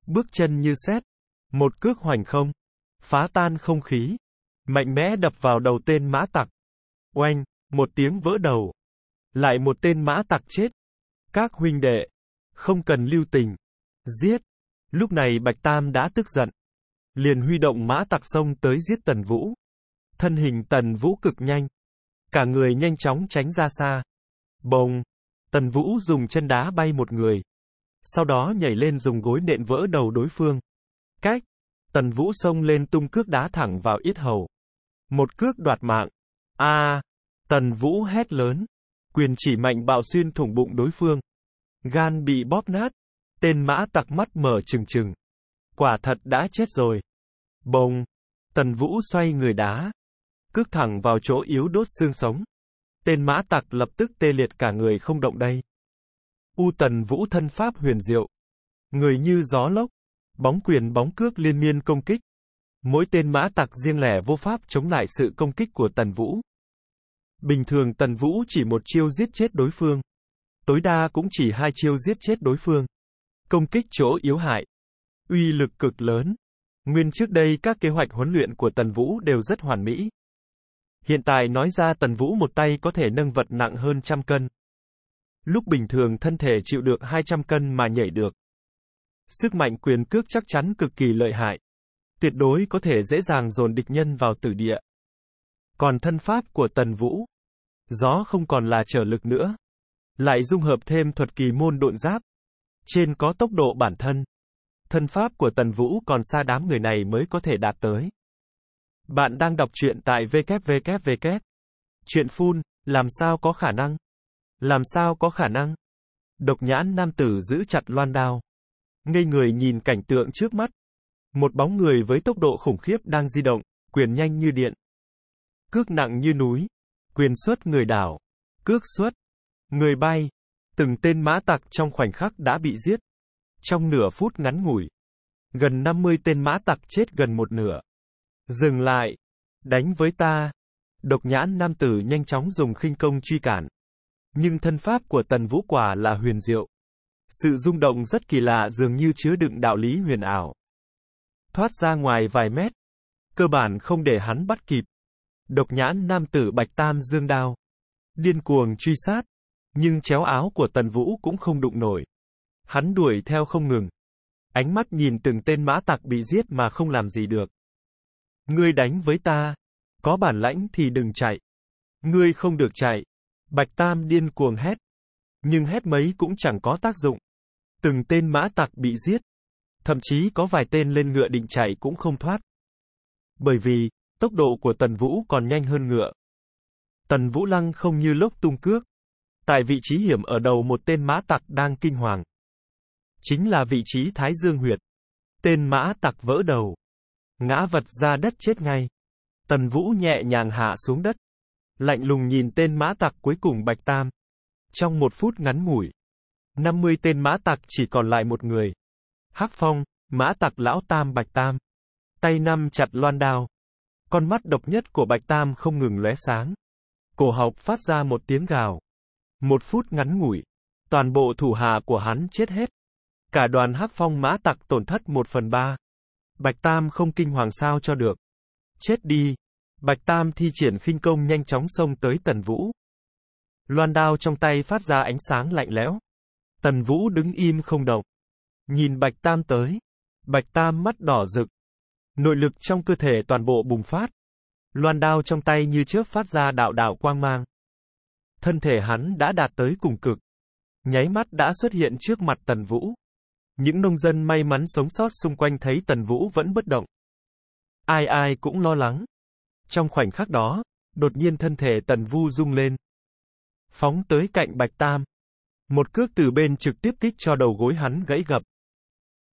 Bước chân như sét. Một cước hoành không. Phá tan không khí. Mạnh mẽ đập vào đầu tên mã tặc. Oanh, một tiếng vỡ đầu. Lại một tên mã tặc chết. Các huynh đệ, không cần lưu tình. Giết. Lúc này Bạch Tam đã tức giận. Liền huy động mã tặc sông tới giết Tần Vũ. Thân hình Tần Vũ cực nhanh. Cả người nhanh chóng tránh ra xa. Bồng. Tần Vũ dùng chân đá bay một người. Sau đó nhảy lên dùng gối nện vỡ đầu đối phương. Cách. Tần Vũ xông lên tung cước đá thẳng vào ít hầu. Một cước đoạt mạng. A. Tần Vũ hét lớn quyền chỉ mạnh bạo xuyên thủng bụng đối phương. Gan bị bóp nát, tên mã tặc mắt mở trừng trừng. Quả thật đã chết rồi. Bồng, tần vũ xoay người đá. Cước thẳng vào chỗ yếu đốt xương sống. Tên mã tặc lập tức tê liệt cả người không động đây. U tần vũ thân pháp huyền diệu. Người như gió lốc, bóng quyền bóng cước liên miên công kích. Mỗi tên mã tặc riêng lẻ vô pháp chống lại sự công kích của tần vũ. Bình thường Tần Vũ chỉ một chiêu giết chết đối phương. Tối đa cũng chỉ hai chiêu giết chết đối phương. Công kích chỗ yếu hại. Uy lực cực lớn. Nguyên trước đây các kế hoạch huấn luyện của Tần Vũ đều rất hoàn mỹ. Hiện tại nói ra Tần Vũ một tay có thể nâng vật nặng hơn trăm cân. Lúc bình thường thân thể chịu được 200 cân mà nhảy được. Sức mạnh quyền cước chắc chắn cực kỳ lợi hại. Tuyệt đối có thể dễ dàng dồn địch nhân vào tử địa. Còn thân pháp của Tần Vũ, gió không còn là trở lực nữa. Lại dung hợp thêm thuật kỳ môn độn giáp. Trên có tốc độ bản thân. Thân pháp của Tần Vũ còn xa đám người này mới có thể đạt tới. Bạn đang đọc truyện tại www. Chuyện phun, làm sao có khả năng? Làm sao có khả năng? Độc nhãn nam tử giữ chặt loan đao. Ngây người nhìn cảnh tượng trước mắt. Một bóng người với tốc độ khủng khiếp đang di động, quyền nhanh như điện. Cước nặng như núi, quyền xuất người đảo, cước xuất người bay, từng tên mã tặc trong khoảnh khắc đã bị giết. Trong nửa phút ngắn ngủi, gần 50 tên mã tặc chết gần một nửa. Dừng lại, đánh với ta. Độc nhãn nam tử nhanh chóng dùng khinh công truy cản. Nhưng thân pháp của tần vũ quả là huyền diệu. Sự rung động rất kỳ lạ dường như chứa đựng đạo lý huyền ảo. Thoát ra ngoài vài mét. Cơ bản không để hắn bắt kịp. Độc nhãn nam tử Bạch Tam dương đao. Điên cuồng truy sát. Nhưng chéo áo của Tần Vũ cũng không đụng nổi. Hắn đuổi theo không ngừng. Ánh mắt nhìn từng tên mã tặc bị giết mà không làm gì được. Ngươi đánh với ta. Có bản lãnh thì đừng chạy. Ngươi không được chạy. Bạch Tam điên cuồng hét. Nhưng hét mấy cũng chẳng có tác dụng. Từng tên mã tặc bị giết. Thậm chí có vài tên lên ngựa định chạy cũng không thoát. Bởi vì, tốc độ của Tần Vũ còn nhanh hơn ngựa. Tần Vũ lăng không như lốc tung cước. Tại vị trí hiểm ở đầu một tên mã tặc đang kinh hoàng. Chính là vị trí Thái Dương huyệt. Tên mã tặc vỡ đầu. Ngã vật ra đất chết ngay. Tần Vũ nhẹ nhàng hạ xuống đất. Lạnh lùng nhìn tên mã tặc cuối cùng Bạch Tam. Trong một phút ngắn ngủi. 50 tên mã tặc chỉ còn lại một người. Hắc Phong, mã tặc lão Tam Bạch Tam. Tay năm chặt loan đao. Con mắt độc nhất của Bạch Tam không ngừng lóe sáng. Cổ họng phát ra một tiếng gào. Một phút ngắn ngủi, toàn bộ thủ hạ của hắn chết hết. Cả đoàn hắc phong mã tặc tổn thất một phần ba. Bạch Tam không kinh hoàng sao cho được. Chết đi. Bạch Tam thi triển khinh công nhanh chóng xông tới Tần Vũ. Loan đao trong tay phát ra ánh sáng lạnh lẽo. Tần Vũ đứng im không động. Nhìn Bạch Tam tới. Bạch Tam mắt đỏ rực. Nội lực trong cơ thể toàn bộ bùng phát. Loan đao trong tay như chớp phát ra đạo đạo quang mang. Thân thể hắn đã đạt tới cùng cực. Nháy mắt đã xuất hiện trước mặt Tần Vũ. Những nông dân may mắn sống sót xung quanh thấy Tần Vũ vẫn bất động. Ai ai cũng lo lắng. Trong khoảnh khắc đó, đột nhiên thân thể Tần Vũ rung lên. Phóng tới cạnh Bạch Tam. Một cước từ bên trực tiếp kích cho đầu gối hắn gãy gập.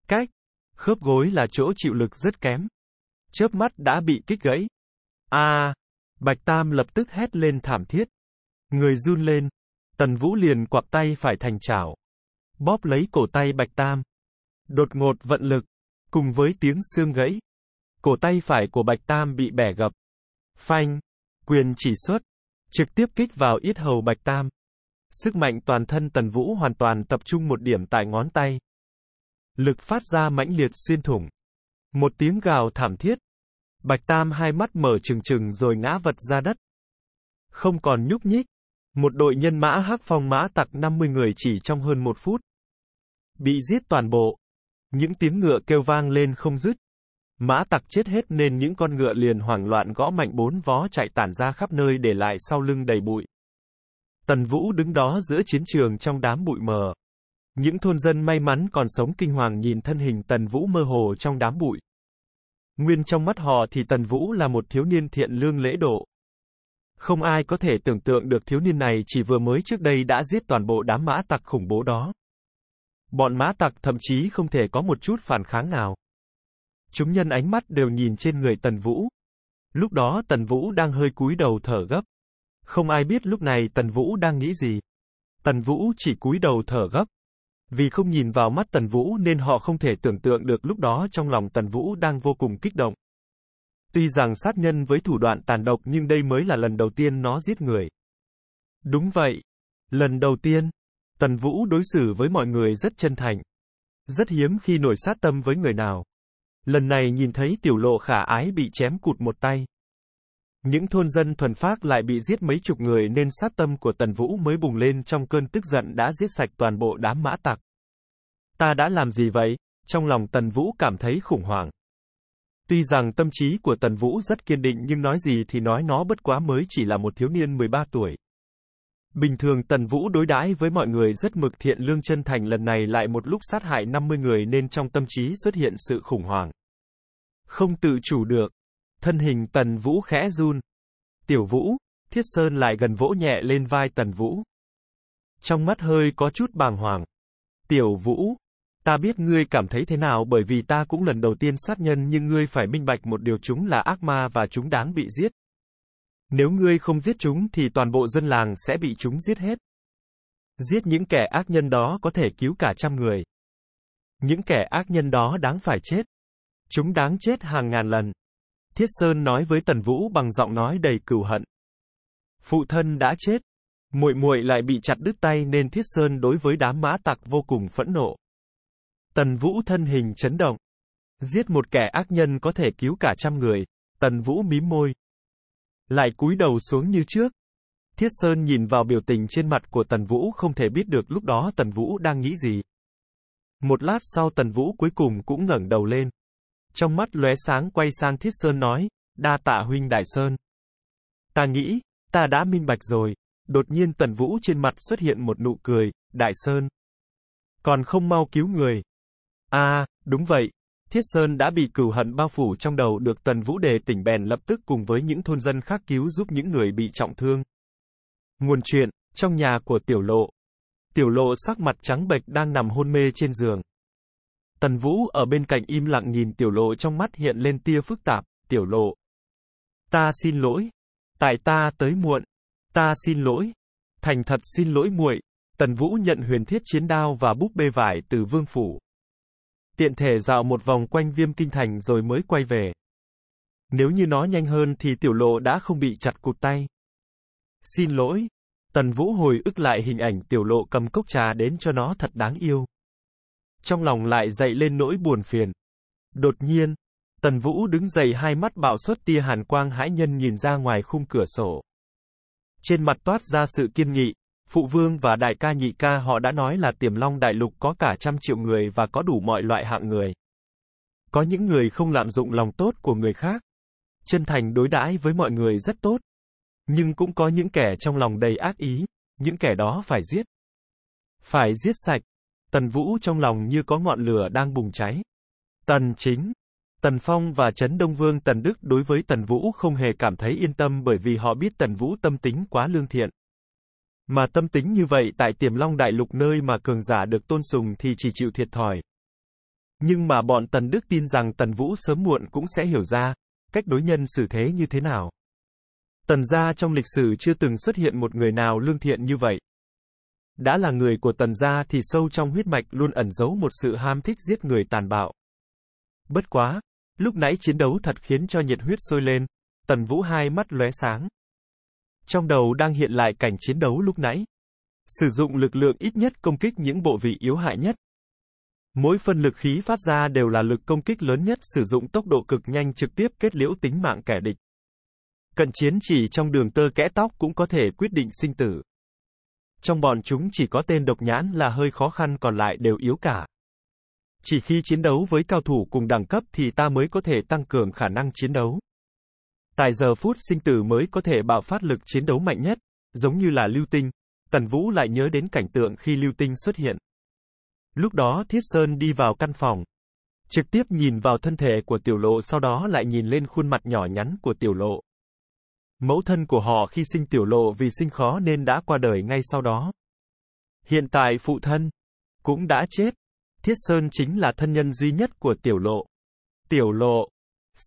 Cách, khớp gối là chỗ chịu lực rất kém. Chớp mắt đã bị kích gãy. A! Bạch Tam lập tức hét lên thảm thiết. Người run lên. Tần Vũ liền quặp tay phải thành chảo. Bóp lấy cổ tay Bạch Tam. Đột ngột vận lực. Cùng với tiếng xương gãy. Cổ tay phải của Bạch Tam bị bẻ gập. Phanh. Quyền chỉ xuất. Trực tiếp kích vào ít hầu Bạch Tam. Sức mạnh toàn thân Tần Vũ hoàn toàn tập trung một điểm tại ngón tay. Lực phát ra mãnh liệt xuyên thủng. Một tiếng gào thảm thiết. Bạch Tam hai mắt mở trừng trừng rồi ngã vật ra đất. Không còn nhúc nhích. Một đội nhân mã hắc phong mã tặc 50 người chỉ trong hơn một phút. Bị giết toàn bộ. Những tiếng ngựa kêu vang lên không dứt. Mã tặc chết hết nên những con ngựa liền hoảng loạn gõ mạnh bốn vó chạy tản ra khắp nơi để lại sau lưng đầy bụi. Tần Vũ đứng đó giữa chiến trường trong đám bụi mờ. Những thôn dân may mắn còn sống kinh hoàng nhìn thân hình Tần Vũ mơ hồ trong đám bụi. Nguyên trong mắt họ thì Tần Vũ là một thiếu niên thiện lương lễ độ. Không ai có thể tưởng tượng được thiếu niên này chỉ vừa mới trước đây đã giết toàn bộ đám mã tặc khủng bố đó. Bọn mã tặc thậm chí không thể có một chút phản kháng nào. Chúng nhân ánh mắt đều nhìn trên người Tần Vũ. Lúc đó Tần Vũ đang hơi cúi đầu thở gấp. Không ai biết lúc này Tần Vũ đang nghĩ gì. Tần Vũ chỉ cúi đầu thở gấp. Vì không nhìn vào mắt Tần Vũ nên họ không thể tưởng tượng được lúc đó trong lòng Tần Vũ đang vô cùng kích động. Tuy rằng sát nhân với thủ đoạn tàn độc nhưng đây mới là lần đầu tiên nó giết người. Đúng vậy. Lần đầu tiên, Tần Vũ đối xử với mọi người rất chân thành. Rất hiếm khi nổi sát tâm với người nào. Lần này nhìn thấy tiểu lộ khả ái bị chém cụt một tay. Những thôn dân thuần phác lại bị giết mấy chục người nên sát tâm của Tần Vũ mới bùng lên trong cơn tức giận đã giết sạch toàn bộ đám mã tặc. Ta đã làm gì vậy? Trong lòng Tần Vũ cảm thấy khủng hoảng. Tuy rằng tâm trí của Tần Vũ rất kiên định nhưng nói gì thì nói nó bất quá mới chỉ là một thiếu niên 13 tuổi. Bình thường Tần Vũ đối đãi với mọi người rất mực thiện lương chân thành lần này lại một lúc sát hại 50 người nên trong tâm trí xuất hiện sự khủng hoảng. Không tự chủ được, Thân hình Tần Vũ khẽ run. Tiểu Vũ, Thiết Sơn lại gần vỗ nhẹ lên vai Tần Vũ. Trong mắt hơi có chút bàng hoàng. Tiểu Vũ, ta biết ngươi cảm thấy thế nào bởi vì ta cũng lần đầu tiên sát nhân nhưng ngươi phải minh bạch một điều chúng là ác ma và chúng đáng bị giết. Nếu ngươi không giết chúng thì toàn bộ dân làng sẽ bị chúng giết hết. Giết những kẻ ác nhân đó có thể cứu cả trăm người. Những kẻ ác nhân đó đáng phải chết. Chúng đáng chết hàng ngàn lần. Thiết Sơn nói với Tần Vũ bằng giọng nói đầy cừu hận. Phụ thân đã chết, muội muội lại bị chặt đứt tay nên Thiết Sơn đối với đám mã tặc vô cùng phẫn nộ. Tần Vũ thân hình chấn động. Giết một kẻ ác nhân có thể cứu cả trăm người, Tần Vũ mím môi. Lại cúi đầu xuống như trước. Thiết Sơn nhìn vào biểu tình trên mặt của Tần Vũ không thể biết được lúc đó Tần Vũ đang nghĩ gì. Một lát sau Tần Vũ cuối cùng cũng ngẩng đầu lên trong mắt lóe sáng quay sang Thiết Sơn nói, đa tạ huynh Đại Sơn. Ta nghĩ, ta đã minh bạch rồi. Đột nhiên Tần Vũ trên mặt xuất hiện một nụ cười, Đại Sơn. Còn không mau cứu người. a đúng vậy. Thiết Sơn đã bị cửu hận bao phủ trong đầu được Tần Vũ đề tỉnh bèn lập tức cùng với những thôn dân khác cứu giúp những người bị trọng thương. Nguồn chuyện, trong nhà của Tiểu Lộ. Tiểu Lộ sắc mặt trắng bệch đang nằm hôn mê trên giường. Tần Vũ ở bên cạnh im lặng nhìn tiểu lộ trong mắt hiện lên tia phức tạp, tiểu lộ. Ta xin lỗi. Tại ta tới muộn. Ta xin lỗi. Thành thật xin lỗi muội. Tần Vũ nhận huyền thiết chiến đao và búp bê vải từ vương phủ. Tiện thể dạo một vòng quanh viêm kinh thành rồi mới quay về. Nếu như nó nhanh hơn thì tiểu lộ đã không bị chặt cụt tay. Xin lỗi. Tần Vũ hồi ức lại hình ảnh tiểu lộ cầm cốc trà đến cho nó thật đáng yêu trong lòng lại dậy lên nỗi buồn phiền. Đột nhiên, Tần Vũ đứng dậy hai mắt bạo xuất tia hàn quang hãi nhân nhìn ra ngoài khung cửa sổ. Trên mặt toát ra sự kiên nghị, Phụ vương và đại ca nhị ca họ đã nói là tiềm long đại lục có cả trăm triệu người và có đủ mọi loại hạng người. Có những người không lạm dụng lòng tốt của người khác. Chân thành đối đãi với mọi người rất tốt. Nhưng cũng có những kẻ trong lòng đầy ác ý, những kẻ đó phải giết. Phải giết sạch, Tần Vũ trong lòng như có ngọn lửa đang bùng cháy. Tần Chính, Tần Phong và Trấn Đông Vương Tần Đức đối với Tần Vũ không hề cảm thấy yên tâm bởi vì họ biết Tần Vũ tâm tính quá lương thiện. Mà tâm tính như vậy tại tiềm long đại lục nơi mà cường giả được tôn sùng thì chỉ chịu thiệt thòi. Nhưng mà bọn Tần Đức tin rằng Tần Vũ sớm muộn cũng sẽ hiểu ra, cách đối nhân xử thế như thế nào. Tần gia trong lịch sử chưa từng xuất hiện một người nào lương thiện như vậy. Đã là người của tần gia thì sâu trong huyết mạch luôn ẩn giấu một sự ham thích giết người tàn bạo. Bất quá, lúc nãy chiến đấu thật khiến cho nhiệt huyết sôi lên, tần vũ hai mắt lóe sáng. Trong đầu đang hiện lại cảnh chiến đấu lúc nãy. Sử dụng lực lượng ít nhất công kích những bộ vị yếu hại nhất. Mỗi phân lực khí phát ra đều là lực công kích lớn nhất sử dụng tốc độ cực nhanh trực tiếp kết liễu tính mạng kẻ địch. Cận chiến chỉ trong đường tơ kẽ tóc cũng có thể quyết định sinh tử. Trong bọn chúng chỉ có tên độc nhãn là hơi khó khăn còn lại đều yếu cả. Chỉ khi chiến đấu với cao thủ cùng đẳng cấp thì ta mới có thể tăng cường khả năng chiến đấu. Tại giờ phút sinh tử mới có thể bạo phát lực chiến đấu mạnh nhất, giống như là lưu tinh. Tần Vũ lại nhớ đến cảnh tượng khi lưu tinh xuất hiện. Lúc đó Thiết Sơn đi vào căn phòng. Trực tiếp nhìn vào thân thể của tiểu lộ sau đó lại nhìn lên khuôn mặt nhỏ nhắn của tiểu lộ. Mẫu thân của họ khi sinh tiểu lộ vì sinh khó nên đã qua đời ngay sau đó. Hiện tại phụ thân cũng đã chết. Thiết Sơn chính là thân nhân duy nhất của tiểu lộ. Tiểu lộ,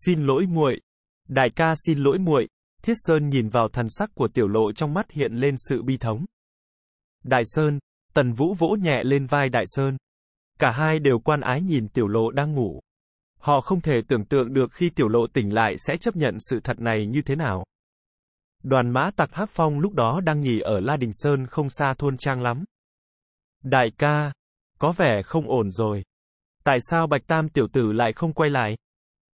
xin lỗi muội. Đại ca xin lỗi muội. Thiết Sơn nhìn vào thần sắc của tiểu lộ trong mắt hiện lên sự bi thống. Đại Sơn, Tần Vũ vỗ nhẹ lên vai Đại Sơn. Cả hai đều quan ái nhìn tiểu lộ đang ngủ. Họ không thể tưởng tượng được khi tiểu lộ tỉnh lại sẽ chấp nhận sự thật này như thế nào. Đoàn mã tặc Hắc Phong lúc đó đang nghỉ ở La Đình Sơn không xa thôn Trang lắm. Đại ca, có vẻ không ổn rồi. Tại sao Bạch Tam tiểu tử lại không quay lại?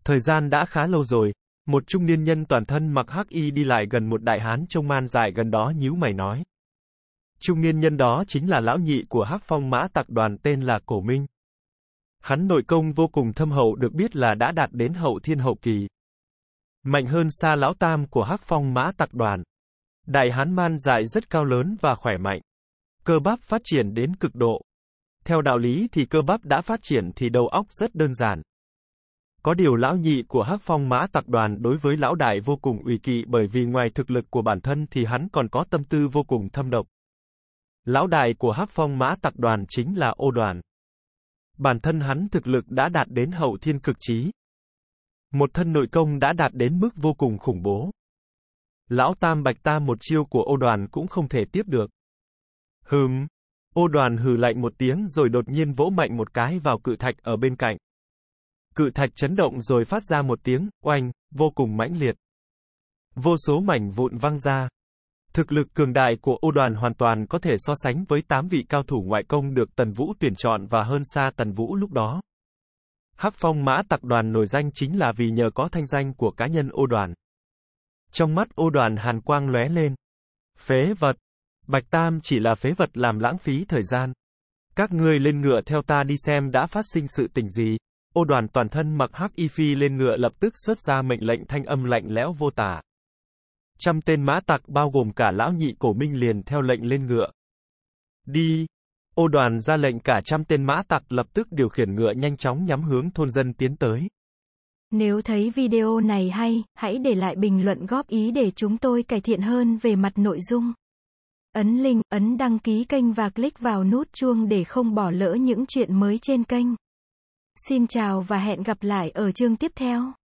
Thời gian đã khá lâu rồi, một trung niên nhân toàn thân mặc hắc y đi lại gần một đại hán trông man dài gần đó nhíu mày nói. Trung niên nhân đó chính là lão nhị của hắc phong mã tặc đoàn tên là Cổ Minh. Hắn nội công vô cùng thâm hậu được biết là đã đạt đến hậu thiên hậu kỳ, Mạnh hơn xa lão tam của hắc phong mã tặc đoàn. Đại hán man dại rất cao lớn và khỏe mạnh. Cơ bắp phát triển đến cực độ. Theo đạo lý thì cơ bắp đã phát triển thì đầu óc rất đơn giản. Có điều lão nhị của hắc phong mã tặc đoàn đối với lão đại vô cùng ủy kỵ bởi vì ngoài thực lực của bản thân thì hắn còn có tâm tư vô cùng thâm độc. Lão đại của hắc phong mã tặc đoàn chính là ô đoàn. Bản thân hắn thực lực đã đạt đến hậu thiên cực trí. Một thân nội công đã đạt đến mức vô cùng khủng bố. Lão Tam Bạch ta một chiêu của ô đoàn cũng không thể tiếp được. Hừm. Ô đoàn hừ lạnh một tiếng rồi đột nhiên vỗ mạnh một cái vào cự thạch ở bên cạnh. Cự thạch chấn động rồi phát ra một tiếng, oanh, vô cùng mãnh liệt. Vô số mảnh vụn văng ra. Thực lực cường đại của ô đoàn hoàn toàn có thể so sánh với 8 vị cao thủ ngoại công được Tần Vũ tuyển chọn và hơn xa Tần Vũ lúc đó. Hắc Phong Mã Tặc Đoàn nổi danh chính là vì nhờ có thanh danh của cá nhân ô đoàn. Trong mắt ô đoàn hàn quang lóe lên. Phế vật. Bạch Tam chỉ là phế vật làm lãng phí thời gian. Các ngươi lên ngựa theo ta đi xem đã phát sinh sự tình gì. Ô đoàn toàn thân mặc hắc y phi lên ngựa lập tức xuất ra mệnh lệnh thanh âm lạnh lẽo vô tả. Trăm tên mã tặc bao gồm cả lão nhị cổ minh liền theo lệnh lên ngựa. Đi, Ô đoàn ra lệnh cả trăm tên mã tặc lập tức điều khiển ngựa nhanh chóng nhắm hướng thôn dân tiến tới. Nếu thấy video này hay, hãy để lại bình luận góp ý để chúng tôi cải thiện hơn về mặt nội dung. Ấn link, ấn đăng ký kênh và click vào nút chuông để không bỏ lỡ những chuyện mới trên kênh. Xin chào và hẹn gặp lại ở chương tiếp theo.